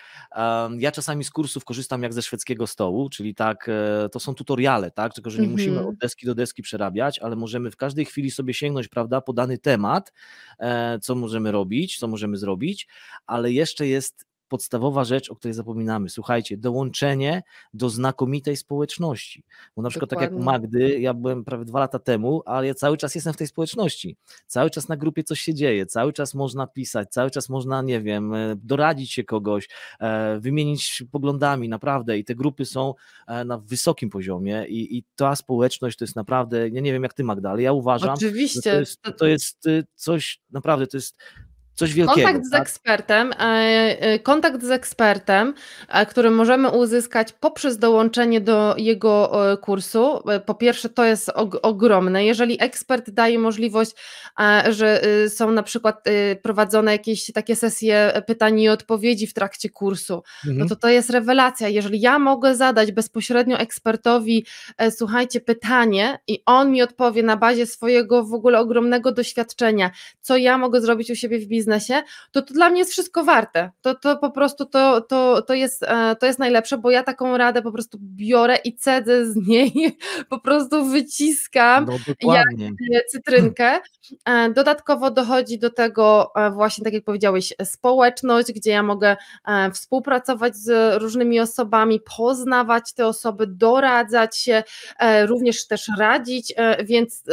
Ja czasami z kursów korzystam jak ze szwedzkiego stołu, czyli tak, e, to są tutoriale, tak? Tylko, że nie musimy mhm. od deski do deski przerabiać, ale możemy w każdej chwili sobie sięgnąć, prawda, po dany temat, e, co możemy robić, co możemy zrobić, ale jeszcze jest podstawowa rzecz, o której zapominamy. Słuchajcie, dołączenie do znakomitej społeczności. Bo na przykład Dokładnie. tak jak Magdy, ja byłem prawie dwa lata temu, ale ja cały czas jestem w tej społeczności. Cały czas na grupie coś się dzieje, cały czas można pisać, cały czas można, nie wiem, e, doradzić się kogoś, e, wymienić poglądami, naprawdę. I te grupy są e, na wysokim poziomie i, i ta społeczność to jest naprawdę, ja nie wiem jak ty Magda, ale ja uważam, Oczywiście. To jest, to jest coś, naprawdę, to jest coś wielkiego. Kontakt tak? z ekspertem, e, e, kontakt z ekspertem, e, który możemy uzyskać poprzez dołączenie do jego kursu. Po pierwsze, to jest ogromne. Jeżeli ekspert daje możliwość, że są na przykład prowadzone jakieś takie sesje pytań i odpowiedzi w trakcie kursu, no mhm. no to to jest rewelacja. Jeżeli ja mogę zadać bezpośrednio ekspertowi, słuchajcie, pytanie i on mi odpowie na bazie swojego w ogóle ogromnego doświadczenia, co ja mogę zrobić u siebie w biznesie, biznesie, to, to dla mnie jest wszystko warte. To, to po prostu to, to, to, jest, e, to jest najlepsze, bo ja taką radę po prostu biorę i cedzę z niej, po prostu wyciskam no, jak cytrynkę. E, dodatkowo dochodzi do tego e, właśnie, tak jak powiedziałeś, społeczność, gdzie ja mogę współpracować z różnymi osobami, poznawać te osoby, doradzać się, również też radzić, więc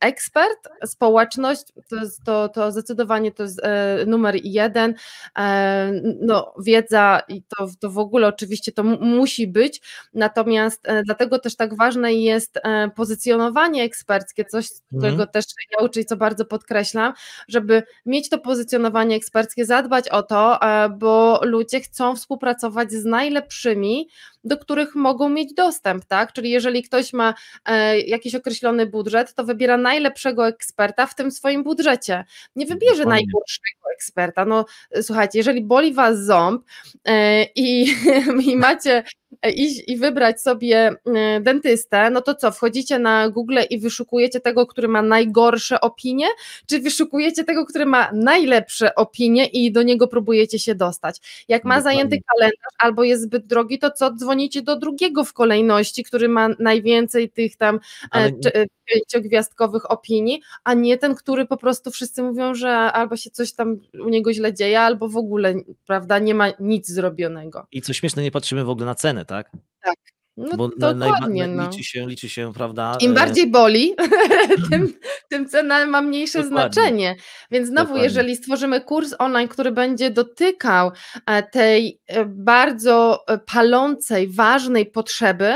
ekspert, społeczność, to, to, to zdecydowanie to jest E, numer jeden. E, no, wiedza i to, to w ogóle oczywiście to musi być, natomiast e, dlatego też tak ważne jest pozycjonowanie eksperckie, coś, mhm. też ja uczę i co bardzo podkreślam, żeby mieć to pozycjonowanie eksperckie, zadbać o to, bo ludzie chcą współpracować z najlepszymi, do których mogą mieć dostęp, tak? Czyli jeżeli ktoś ma e, jakiś określony budżet, to wybiera najlepszego eksperta w tym swoim budżecie. Nie wybierze Dokładnie. najgorszego eksperta. No słuchajcie, jeżeli boli was ząb e, i, i macie E, iść i wybrać sobie e, dentystę, no to co, wchodzicie na Google i wyszukujecie tego, który ma najgorsze opinie, czy wyszukujecie tego, który ma najlepsze opinie i do niego próbujecie się dostać? Jak ma zajęty kalendarz albo jest zbyt drogi, to co, dzwonicie do drugiego w kolejności, który ma najwięcej tych tam e, Ale... pięciogwiazdkowych opinii, a nie ten, który po prostu wszyscy mówią, że albo się coś tam u niego źle dzieje, albo w ogóle, prawda, nie ma nic zrobionego. I co śmieszne, nie patrzymy w ogóle na cenę, tak? tak? Tak. No, Bo dokładnie, no. liczy się, liczy się, prawda? Im e, bardziej boli, tym, tym cena ma mniejsze dokładnie. znaczenie. Więc znowu, dokładnie. jeżeli stworzymy kurs online, który będzie dotykał e, tej e, bardzo palącej, ważnej potrzeby,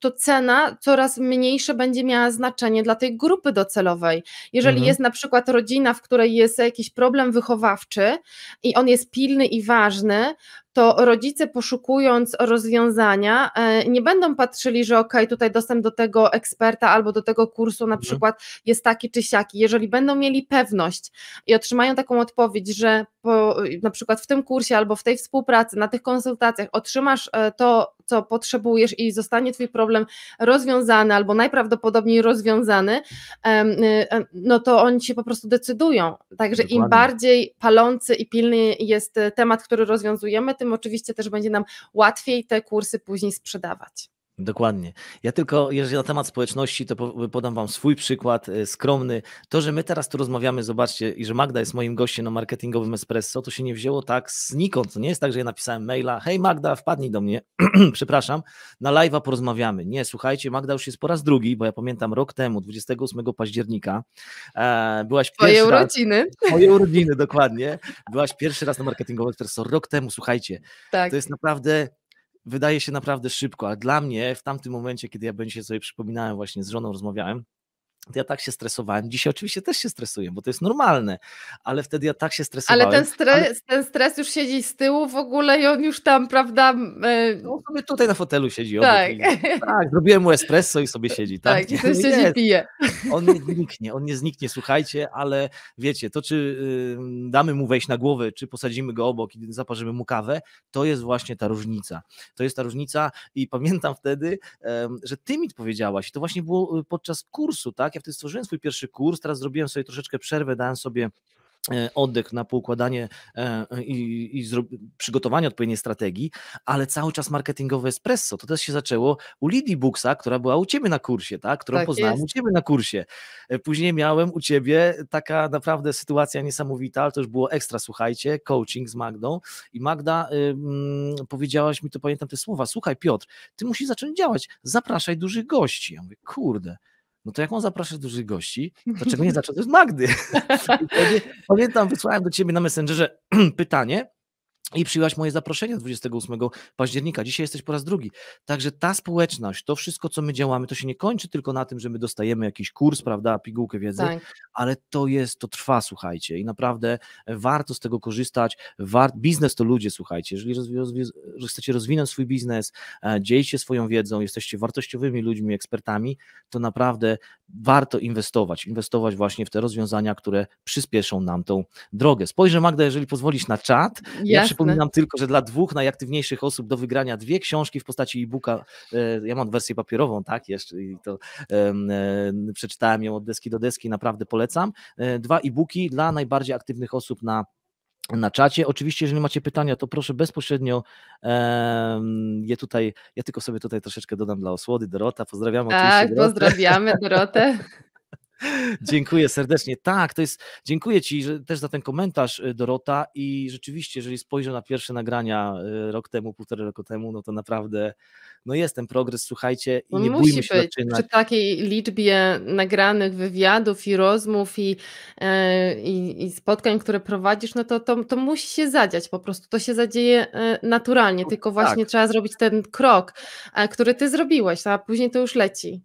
to cena coraz mniejsze będzie miała znaczenie dla tej grupy docelowej. Jeżeli mhm. jest na przykład rodzina, w której jest jakiś problem wychowawczy i on jest pilny i ważny, to rodzice poszukując rozwiązania e, nie będą patrzyli, że okej, okay, tutaj dostęp do tego eksperta albo do tego kursu na mhm. przykład jest taki czy siaki. Jeżeli będą mieli pewność i otrzymają taką odpowiedź, że po, na przykład w tym kursie albo w tej współpracy, na tych konsultacjach otrzymasz e, to, co potrzebujesz i zostanie Twój problem rozwiązany albo najprawdopodobniej rozwiązany, y, e, no to oni się po prostu decydują. Także Dokładnie. im bardziej palący i pilny jest temat, który rozwiązujemy, tym oczywiście też będzie nam łatwiej te kursy później sprzedawać. Dokładnie. Ja tylko, jeżeli na temat społeczności, to podam Wam swój przykład e, skromny. To, że my teraz tu rozmawiamy, zobaczcie, i że Magda jest moim gościem na marketingowym espresso, to się nie wzięło tak znikąd. To nie jest tak, że ja napisałem maila, hej Magda, wpadnij do mnie, przepraszam, na live'a porozmawiamy. Nie, słuchajcie, Magda już jest po raz drugi, bo ja pamiętam rok temu, 28 października, e, byłaś Twoje pierwszy urodziny. Raz, urodziny, dokładnie. Byłaś pierwszy raz na marketingowym espresso rok temu, słuchajcie. Tak. To jest naprawdę wydaje się naprawdę szybko, ale dla mnie w tamtym momencie, kiedy ja będzie sobie przypominałem, właśnie z żoną rozmawiałem, ja tak się stresowałem. Dzisiaj oczywiście też się stresuję, bo to jest normalne, ale wtedy ja tak się stresowałem. Ale ten stres, ale... Ten stres już siedzi z tyłu w ogóle i on już tam, prawda? Yy... No, sobie tutaj na fotelu siedzi. Tak. Obok, tak, zrobiłem mu espresso i sobie siedzi. Tak, tak i sobie siedzi jest. pije. On nie zniknie, on nie zniknie, słuchajcie, ale wiecie, to czy damy mu wejść na głowę, czy posadzimy go obok i zaparzymy mu kawę, to jest właśnie ta różnica. To jest ta różnica i pamiętam wtedy, że ty mi powiedziałaś, i to właśnie było y, podczas kursu, tak? tak? Ja wtedy stworzyłem swój pierwszy kurs, teraz zrobiłem sobie troszeczkę przerwę, dałem sobie e, oddech na poukładanie e, i, i zro... przygotowanie odpowiedniej strategii, ale cały czas marketingowe espresso, to też się zaczęło u Lidii Buxa, która była u Ciebie na kursie, tak? którą tak poznałem jest. u Ciebie na kursie. E, później miałem u Ciebie taka naprawdę sytuacja niesamowita, ale to już było ekstra, słuchajcie, coaching z Magdą i Magda ym, powiedziałaś mi, to pamiętam te słowa, słuchaj Piotr, Ty musisz zacząć działać, zapraszaj dużych gości. Ja mówię, kurde, no to jak on zaprasza dużych gości, dlaczego nie zaczął też Magdy? Pamiętam, wysłałem do ciebie na Messengerze pytanie, i przyjęłaś moje zaproszenie 28 października. Dzisiaj jesteś po raz drugi. Także ta społeczność, to wszystko, co my działamy, to się nie kończy tylko na tym, że my dostajemy jakiś kurs, prawda, pigułkę wiedzy, tak. ale to jest, to trwa, słuchajcie, i naprawdę warto z tego korzystać. Wart, biznes to ludzie, słuchajcie. Jeżeli rozwi- rozwi- chcecie rozwinąć swój biznes, e, dzielicie swoją wiedzą, jesteście wartościowymi ludźmi, ekspertami, to naprawdę warto inwestować. Inwestować właśnie w te rozwiązania, które przyspieszą nam tą drogę. Spojrzę, Magda, jeżeli pozwolisz na czat. Jasne. Ja Przypominam tylko, że dla dwóch najaktywniejszych osób do wygrania dwie książki w postaci e-booka. E, ja mam wersję papierową, tak, jeszcze i to e, przeczytałem ją od deski do deski, naprawdę polecam. E, dwa e-booki dla najbardziej aktywnych osób na na czacie. Oczywiście, jeżeli macie pytania, to proszę bezpośrednio um, je tutaj, ja tylko sobie tutaj troszeczkę dodam dla osłody. Dorota, pozdrawiamy. Tak, pozdrawiamy Dorotę. Dziękuję serdecznie. Tak, to jest. Dziękuję Ci też za ten komentarz, y, Dorota. I rzeczywiście, jeżeli spojrzę na pierwsze nagrania y, rok temu, półtorej roku temu, no to naprawdę no jest ten progres, słuchajcie, i no nie Musi bójmy się być. Przy takiej liczbie nagranych wywiadów i rozmów i, e, i, i, spotkań, które prowadzisz, no to, to, to musi się zadziać po prostu. To się zadzieje e, naturalnie, tylko właśnie tak. trzeba zrobić ten krok, e, który Ty zrobiłeś, a później to już leci.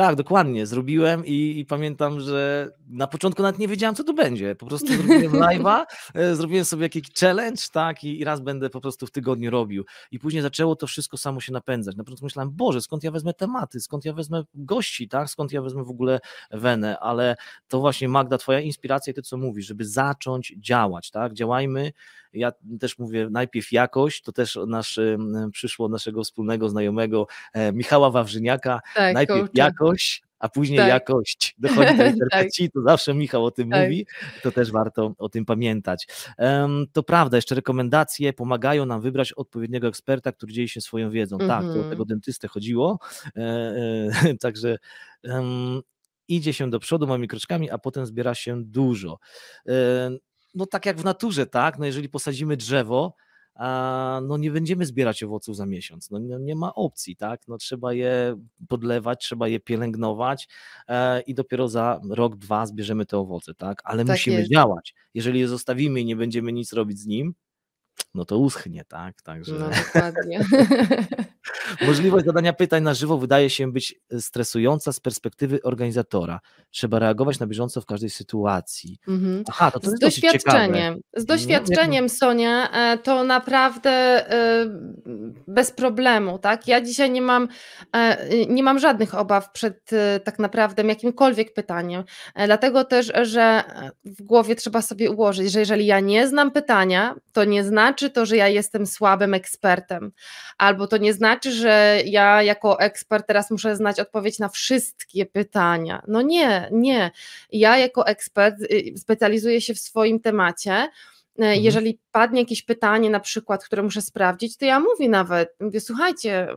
Tak, dokładnie, zrobiłem i, i, pamiętam, że na początku nawet nie wiedziałem, co to będzie. Po prostu zrobiłem live'a, e, zrobiłem sobie jakiś challenge, tak, i, i, raz będę po prostu w tygodniu robił. I później zaczęło to wszystko samo się napędzać. Na początku myślałem, Boże, skąd ja wezmę tematy, skąd ja wezmę gości, tak, skąd ja wezmę w ogóle wenę, ale to właśnie Magda, twoja inspiracja i to, co mówisz, żeby zacząć działać, tak, działajmy ja też mówię najpierw jakość, to też nasz, przyszło naszego wspólnego znajomego e, Michała Wawrzyniaka, tak, najpierw tak. jakość, a później tak. jakość dochodzi do interpretacji, tak. to zawsze Michał o tym tak. mówi, to też warto o tym pamiętać. Um, to prawda, jeszcze rekomendacje pomagają nam wybrać odpowiedniego eksperta, który dzieje się swoją wiedzą. Mm -hmm. Tak, to o mhm. tego dentystę chodziło, e, e, także um, idzie się do przodu małymi kroczkami, a potem zbiera się dużo. E, no tak jak w naturze, tak? No jeżeli posadzimy drzewo, a no nie będziemy zbierać owoców za miesiąc. No nie, nie, ma opcji, tak? No trzeba je podlewać, trzeba je pielęgnować e, i dopiero za rok, dwa zbierzemy te owoce, tak? Ale tak musimy jest. działać. Jeżeli je zostawimy i nie będziemy nic robić z nim, no to uschnie, tak? Także... No, dokładnie. Możliwość zadania pytań na żywo wydaje się być e, stresująca z perspektywy organizatora. Trzeba reagować na bieżąco w każdej sytuacji. Mhm. Aha, to, to z jest doświadczeniem. Z mhm, doświadczeniem, Sonia, e, to naprawdę e, bez problemu, tak? Ja dzisiaj nie mam, nie mam żadnych obaw przed tak naprawdę jakimkolwiek pytaniem. Dlatego też, że w głowie trzeba sobie ułożyć, że jeżeli ja nie znam pytania, to nie znaczy, znaczy to, że ja jestem słabym ekspertem, albo to nie znaczy, że ja jako ekspert teraz muszę znać odpowiedź na wszystkie pytania. No nie, nie. Ja jako ekspert y, specjalizuję się w swoim temacie. Y, mhm. Jeżeli padnie jakieś pytanie, na przykład, które muszę sprawdzić, to ja mówię nawet, mówię, słuchajcie,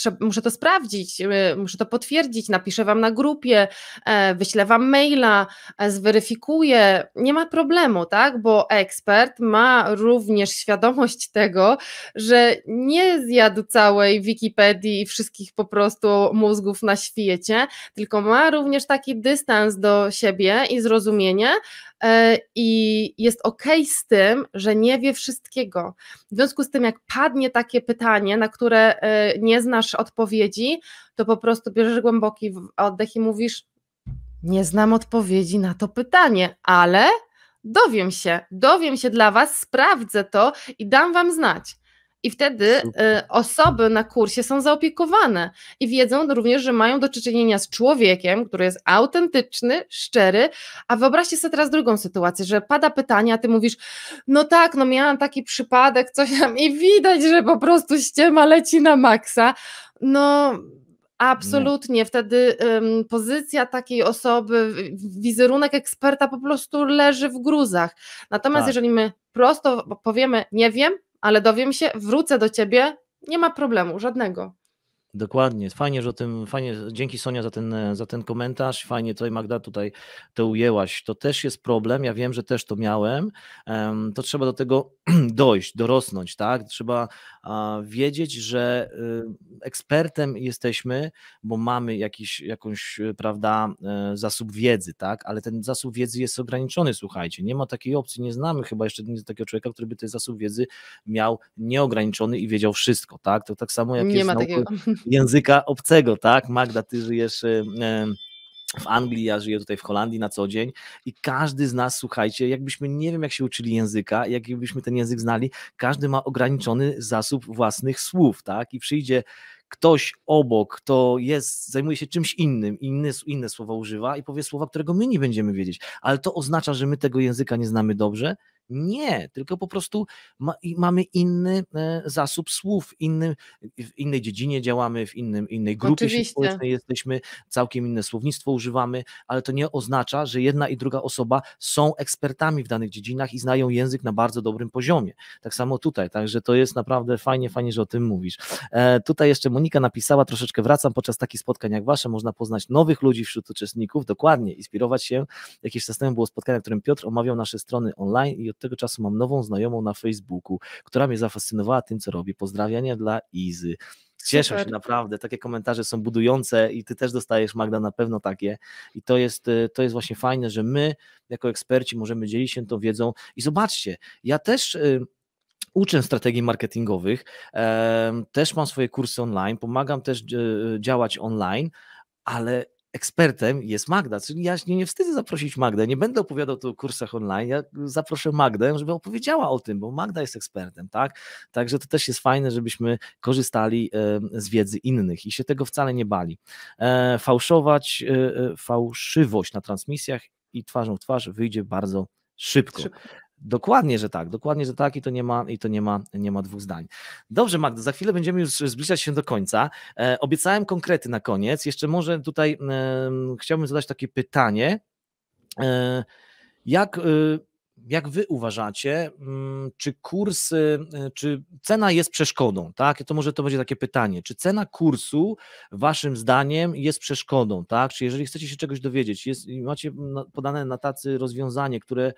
trzeba, muszę to sprawdzić, y, muszę to potwierdzić, napiszę wam na grupie, e, wyślę wam maila, e, zweryfikuję. Nie ma problemu, tak? Bo ekspert ma również świadomość tego, że nie zjadł całej Wikipedii i wszystkich po prostu mózgów na świecie, tylko ma również taki dystans do siebie i zrozumienie, E, i jest ok z tym, że nie wie wszystkiego. W związku z tym, jak padnie takie pytanie, na które e, nie znasz odpowiedzi, to po prostu bierzesz głęboki oddech i mówisz: Nie znam odpowiedzi na to pytanie, ale dowiem się, dowiem się dla Was, sprawdzę to i dam Wam znać. I wtedy y, osoby na kursie są zaopiekowane i wiedzą również, że mają do czynienia z człowiekiem, który jest autentyczny, szczery. A wyobraźcie sobie teraz drugą sytuację, że pada pytanie, a ty mówisz, no tak, no miałam taki przypadek, coś tam, i widać, że po prostu ściema leci na maksa. No, Absolutnie, wtedy um, pozycja takiej osoby, wizerunek eksperta po prostu leży w gruzach. Natomiast tak. jeżeli my prosto powiemy, nie wiem, ale dowiem się, wrócę do ciebie, nie ma problemu żadnego. Dokładnie, fajnie, że o tym, fajnie, dzięki Sonia za ten, za ten komentarz, fajnie tutaj Magda tutaj to ujęłaś, to też jest problem, ja wiem, że też to miałem, to trzeba do tego dojść, dorosnąć, tak, trzeba wiedzieć, że y, ekspertem jesteśmy, bo mamy jakiś, jakąś, y, prawda, e, zasób wiedzy, tak, ale ten zasób wiedzy jest ograniczony, słuchajcie, nie ma takiej opcji, nie znamy chyba jeszcze takiego człowieka, który by ten zasób wiedzy miał nieograniczony i wiedział wszystko, tak, to tak samo jak nie jest ma nauko... takiego języka obcego, tak? Magda, ty żyjesz y, y, w Anglii, ja żyję tutaj w Holandii na co dzień i każdy z nas, słuchajcie, jakbyśmy nie wiem, jak się uczyli języka, jakbyśmy ten język znali, każdy ma ograniczony zasób własnych słów, tak? I przyjdzie ktoś obok, kto jest, zajmuje się czymś innym, inne, inne słowa używa i powie słowa, którego my nie będziemy wiedzieć, ale to oznacza, że my tego języka nie znamy dobrze, nie, tylko po prostu ma, mamy inny e, zasób słów, inny, w innej dziedzinie działamy, w innym, innej grupie społecznej jesteśmy, całkiem inne słownictwo używamy, ale to nie oznacza, że jedna i druga osoba są ekspertami w danych dziedzinach i znają język na bardzo dobrym poziomie. Tak samo tutaj, także to jest naprawdę fajnie, fajnie, że o tym mówisz. E, tutaj jeszcze Monika napisała, troszeczkę wracam, podczas takich spotkań jak wasze można poznać nowych ludzi wśród uczestników, dokładnie, inspirować się. Jakieś czas temu było spotkanie, w którym Piotr omawiał nasze strony online i tego czasu mam nową znajomą na Facebooku, która mnie zafascynowała tym, co robi. Pozdrawiania dla Izy. Cieszę Super. się naprawdę, takie komentarze są budujące i ty też dostajesz, Magda, na pewno takie. I to jest, y, to jest właśnie fajne, że my, jako eksperci, możemy dzielić się tą wiedzą. I zobaczcie, ja też y, uczę strategii marketingowych, też mam swoje kursy online, pomagam też y, działać online, ale ekspertem jest Magda, czyli ja się nie wstydzę zaprosić Magdę, nie będę opowiadał tu o kursach online, ja zaproszę Magdę, żeby opowiedziała o tym, bo Magda jest ekspertem, tak? Także to też jest fajne, żebyśmy korzystali z wiedzy innych i się tego wcale nie bali. E, fałszować e, e, fałszywość na transmisjach i twarzą w twarz wyjdzie bardzo szybko. szybko. Dokładnie, że tak, dokładnie, że tak i to nie ma, i to nie ma, nie ma dwóch zdań. Dobrze, Magda, za chwilę będziemy już zbliżać się do końca. E, obiecałem konkrety na koniec. Jeszcze może tutaj e, chciałbym zadać takie pytanie. E, jak, e, jak wy uważacie, mm, czy kurs, e, czy cena jest przeszkodą, tak? To może to będzie takie pytanie. Czy cena kursu waszym zdaniem jest przeszkodą, tak? Czy jeżeli chcecie się czegoś dowiedzieć, jest, macie podane na tacy rozwiązanie, które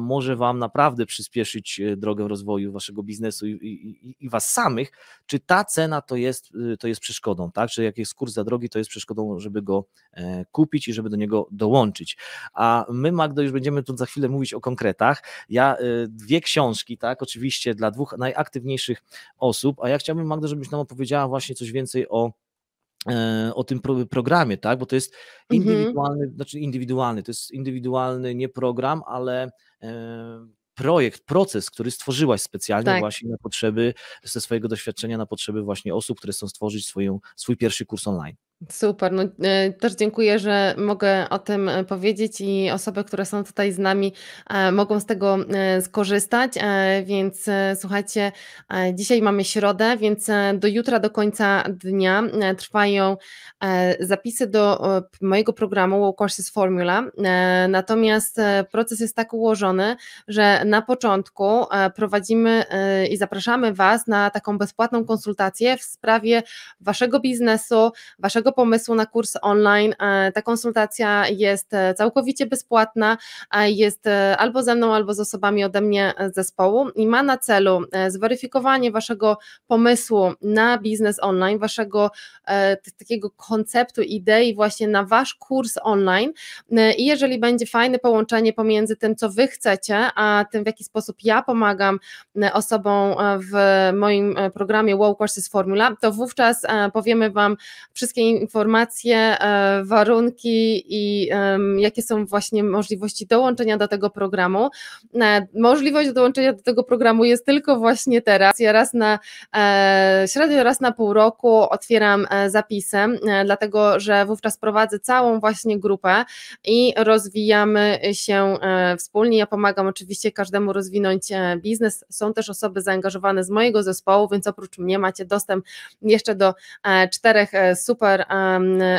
może Wam naprawdę przyspieszyć e, drogę rozwoju Waszego biznesu i, i, i Was samych. Czy ta cena to jest, e, to jest przeszkodą, tak? Czy jak jest kurs za drogi, to jest przeszkodą, żeby go e, kupić i żeby do niego dołączyć. A my, Magdo, już będziemy tu za chwilę mówić o konkretach. Ja dwie książki, tak, oczywiście dla dwóch najaktywniejszych osób, a ja chciałbym, Magdo, żebyś nam opowiedziała właśnie coś więcej o E, o tym programie, tak? Bo to jest mhm. indywidualny, mhm. znaczy indywidualny, to jest indywidualny nie program, ale e, projekt, proces, który stworzyłaś specjalnie tak. właśnie na potrzeby, ze swojego doświadczenia, na potrzeby właśnie osób, które chcą stworzyć swoją, swój pierwszy kurs online. Super, no e, też dziękuję, że mogę o tym e, powiedzieć i osoby, które są tutaj z nami, e, mogą z tego skorzystać. Więc słuchajcie, dzisiaj mamy środę, więc do jutra, do końca dnia trwają zapisy do mojego programu Low Courses Formula. Natomiast proces jest tak ułożony, że na początku prowadzimy i zapraszamy Was na taką bezpłatną konsultację w sprawie Waszego biznesu, Waszego tego pomysłu na kurs online. E, ta konsultacja jest e, całkowicie bezpłatna, e, jest albo ze mną, albo z osobami ode mnie z zespołu i ma na celu zweryfikowanie waszego pomysłu na biznes online, waszego takiego konceptu, idei właśnie na wasz kurs online i jeżeli będzie fajne połączenie pomiędzy tym, co wy chcecie, a tym, w jaki sposób ja pomagam osobom w moim programie Wow Courses Formula, to wówczas powiemy wam wszystkie informacje, e, warunki i jakie są właśnie możliwości dołączenia do tego programu. E, możliwość dołączenia do tego programu jest tylko właśnie teraz. Ja raz na e, średnio raz na pół roku otwieram zapisy, dlatego że wówczas prowadzę całą właśnie grupę i rozwijamy się wspólnie. Ja pomagam oczywiście każdemu rozwinąć biznes. Są też osoby zaangażowane z mojego zespołu, więc oprócz mnie macie dostęp jeszcze do czterech super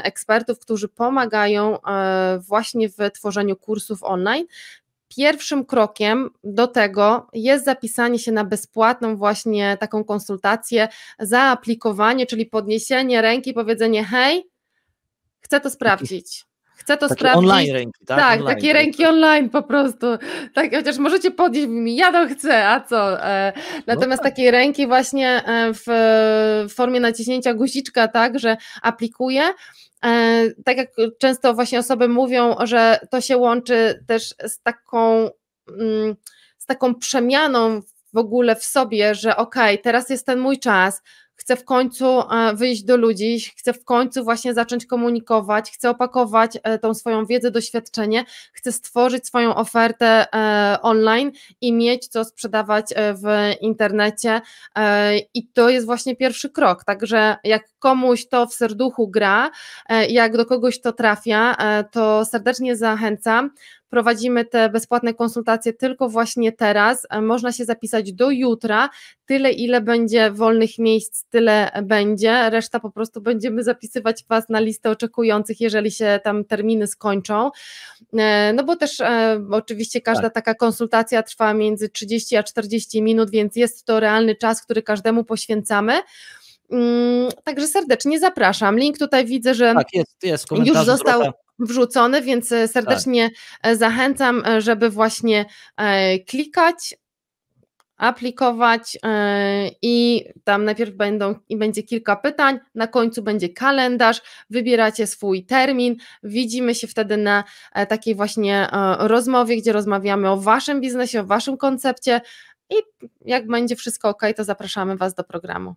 ekspertów, którzy pomagają e, właśnie w tworzeniu kursów online. Pierwszym krokiem do tego jest zapisanie się na bezpłatną właśnie taką konsultację, zaaplikowanie, czyli podniesienie ręki, powiedzenie hej, chcę to sprawdzić Chcę to takie sprawdzić. Online ręki, tak? Tak, online, takie ręki online po prostu. Tak, chociaż możecie podnieść mi, ja to chcę, a co? E, natomiast no tak. takie ręki właśnie e, w, w formie naciśnięcia guziczka, tak, że aplikuję. E, tak jak często właśnie osoby mówią, że to się łączy też z taką, mm, z taką przemianą w ogóle w sobie, że okej, okay, teraz jest ten mój czas, chcę w końcu e, wyjść do ludzi, chcę w końcu właśnie zacząć komunikować, chcę opakować e, tą swoją wiedzę, doświadczenie, chcę stworzyć swoją ofertę e, online i mieć co sprzedawać w internecie. I to jest właśnie pierwszy krok. Także jak komuś to w serduchu gra, jak do kogoś to trafia, to serdecznie zachęcam. Prowadzimy te bezpłatne konsultacje tylko właśnie teraz. E, można się zapisać do jutra. Tyle, ile będzie wolnych miejsc, tyle będzie. Reszta po prostu będziemy zapisywać Was na listę oczekujących, jeżeli się tam terminy skończą. E, no bo też e, oczywiście każda tak. taka konsultacja trwa między 30 a 40 minut, więc jest to realny czas, który każdemu poświęcamy. Mm, także serdecznie zapraszam. Link tutaj widzę, że tak, jest, jest już został wrzucony, więc e, tak. serdecznie tak. zachęcam, e, żeby właśnie klikać aplikować i tam najpierw będą i będzie kilka pytań, na końcu będzie kalendarz, wybieracie swój termin, widzimy się wtedy na takiej właśnie rozmowie, gdzie rozmawiamy o waszym biznesie, o waszym koncepcie i jak będzie wszystko ok, to zapraszamy was do programu.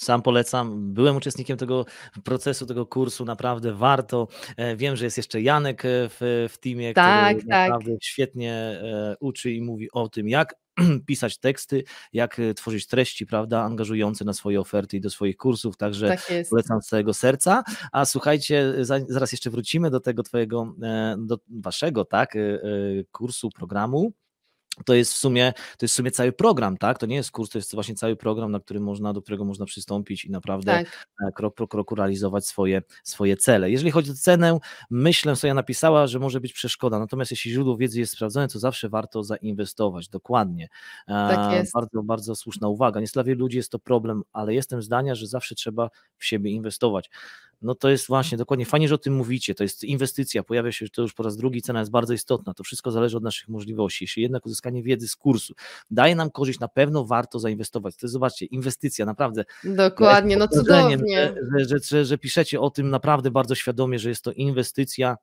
Sam polecam. Byłem uczestnikiem tego procesu, tego kursu, naprawdę warto. E, wiem, że jest jeszcze Janek e, w, w teamie, tak, który tak. naprawdę świetnie e, uczy i mówi o tym, jak pisać teksty, jak tworzyć treści, prawda, angażujące na swoje oferty i do swoich kursów, także tak polecam z całego serca. A słuchajcie, zaraz jeszcze wrócimy do tego twojego, do waszego, tak, kursu, programu to jest w sumie, to jest w sumie cały program, tak? To nie jest kurs, to jest właśnie cały program, na który można, do którego można przystąpić i naprawdę tak. E, krok po kroku realizować swoje, swoje cele. Jeżeli chodzi o cenę, myślę, co ja napisała, że może być przeszkoda. Natomiast jeśli źródło wiedzy jest sprawdzone, to zawsze warto zainwestować. Dokładnie. E, tak jest. Bardzo, bardzo słuszna uwaga. Niestety dla wielu ludzi jest to problem, ale jestem zdania, że zawsze trzeba w siebie inwestować. No to jest właśnie dokładnie fajnie, że o tym mówicie. To jest inwestycja, pojawia się to już po raz drugi, cena jest bardzo istotna. To wszystko zależy od naszych możliwości. Jeśli jednak uzyskamy nie wiedzy z kursu. Daje nam korzyść, na pewno warto zainwestować. To jest, zobaczcie, inwestycja, naprawdę. Dokładnie, no e, cudownie. Że, że, że, że piszecie o tym naprawdę bardzo świadomie, że jest to inwestycja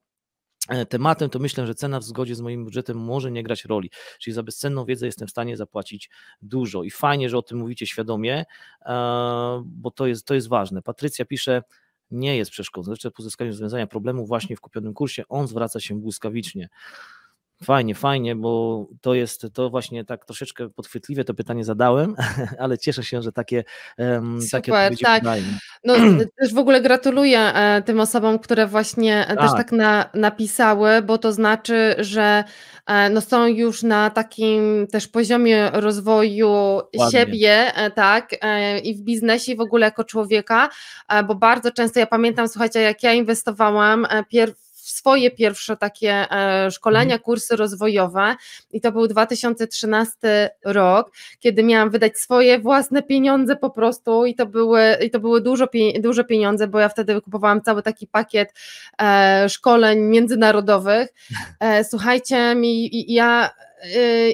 e, tematem, to myślę, że cena w zgodzie z moim budżetem może nie grać roli. Czyli za bezcenną wiedzę jestem w stanie zapłacić dużo. I fajnie, że o tym mówicie świadomie, e, bo to jest, to jest ważne. Patrycja pisze, nie jest przeszkodą. Zresztą po uzyskaniu rozwiązania problemu właśnie w kupionym kursie on zwraca się błyskawicznie. Fajnie, fajnie, bo to jest to właśnie tak troszeczkę podchwytliwie to pytanie zadałem, ale cieszę się, że takie, um, Super, takie odpowiedzi tak. No, też w ogóle gratuluję e, tym osobom, które właśnie e, tak. też tak na, napisały, bo to znaczy, że e, no, są już na takim też poziomie rozwoju Ładnie. siebie, tak, i w biznesie w ogóle jako człowieka, bo bardzo często ja pamiętam, słuchajcie, jak ja inwestowałam pierw swoje pierwsze takie e, szkolenia, mhm. kursy rozwojowe i to był 2013 rok, kiedy miałam wydać swoje własne pieniądze po prostu i to były, i to były dużo, duże pieniądze, bo ja wtedy wykupowałam cały taki pakiet e, szkoleń międzynarodowych. E, słuchajcie, mi, ja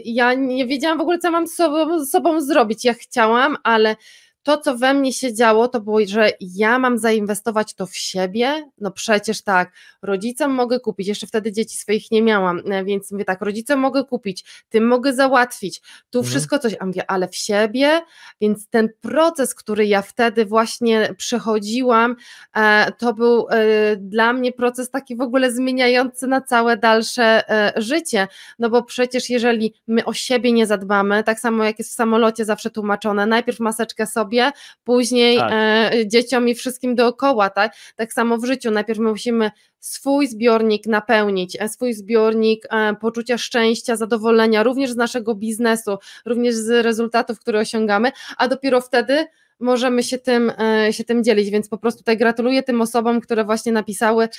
ja nie wiedziałam w ogóle, co mam z sobą, z sobą zrobić. Ja chciałam, ale to, co we mnie się działo, to było, że ja mam zainwestować to w siebie. No przecież tak, rodzicom mogę kupić, jeszcze wtedy dzieci swoich nie miałam, e, więc mówię tak, rodzicom mogę kupić, tym mogę załatwić, tu mhm. wszystko coś, a mówię, ale w siebie, więc ten proces, który ja wtedy właśnie przechodziłam, e, to był e, dla mnie proces taki w ogóle zmieniający na całe dalsze życie, no bo przecież jeżeli my o siebie nie zadbamy, tak samo jak jest w samolocie zawsze tłumaczone, najpierw maseczkę sobie, sobie, później tak. E, dzieciom i wszystkim dookoła, tak? Tak samo w życiu. Najpierw musimy swój zbiornik napełnić, e, swój zbiornik e, poczucia szczęścia, zadowolenia, również z naszego biznesu, również z rezultatów, które osiągamy, a dopiero wtedy możemy się tym, się tym dzielić, więc po prostu tutaj gratuluję tym osobom, które właśnie napisały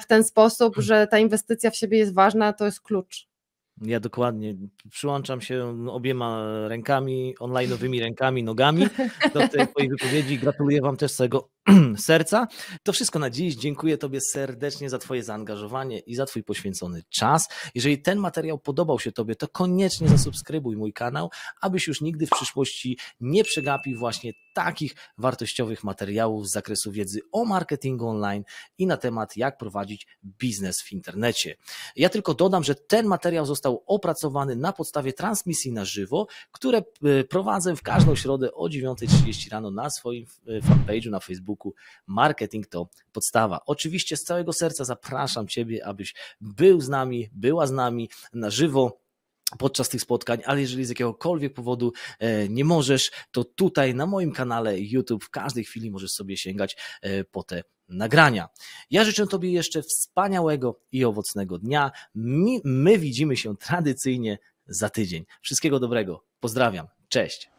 w ten sposób, tak. że ta inwestycja w siebie jest ważna, to jest klucz. Ja dokładnie przyłączam się obiema rękami, online'owymi rękami, nogami do tej twojej wypowiedzi. Gratuluję wam też całego serca. To wszystko na dziś. Dziękuję Tobie serdecznie za Twoje zaangażowanie i za Twój poświęcony czas. Jeżeli ten materiał podobał się Tobie, to koniecznie zasubskrybuj mój kanał, abyś już nigdy w przyszłości nie przegapił właśnie takich wartościowych materiałów z zakresu wiedzy o marketingu online i na temat, jak prowadzić biznes w internecie. Ja tylko dodam, że ten materiał został opracowany na podstawie transmisji na żywo, które y, prowadzę w każdą środę o 9.30 rano na swoim y, fanpage'u na Facebooku Facebooku. Marketing to podstawa. Oczywiście z całego serca zapraszam Ciebie, abyś był z nami, była z nami na żywo podczas tych spotkań, ale jeżeli z jakiegokolwiek powodu e, nie możesz, to tutaj na moim kanale YouTube w każdej chwili możesz sobie sięgać e, po te nagrania. Ja życzę Tobie jeszcze wspaniałego i owocnego dnia. My, my widzimy się tradycyjnie za tydzień. Wszystkiego dobrego. Pozdrawiam. Cześć.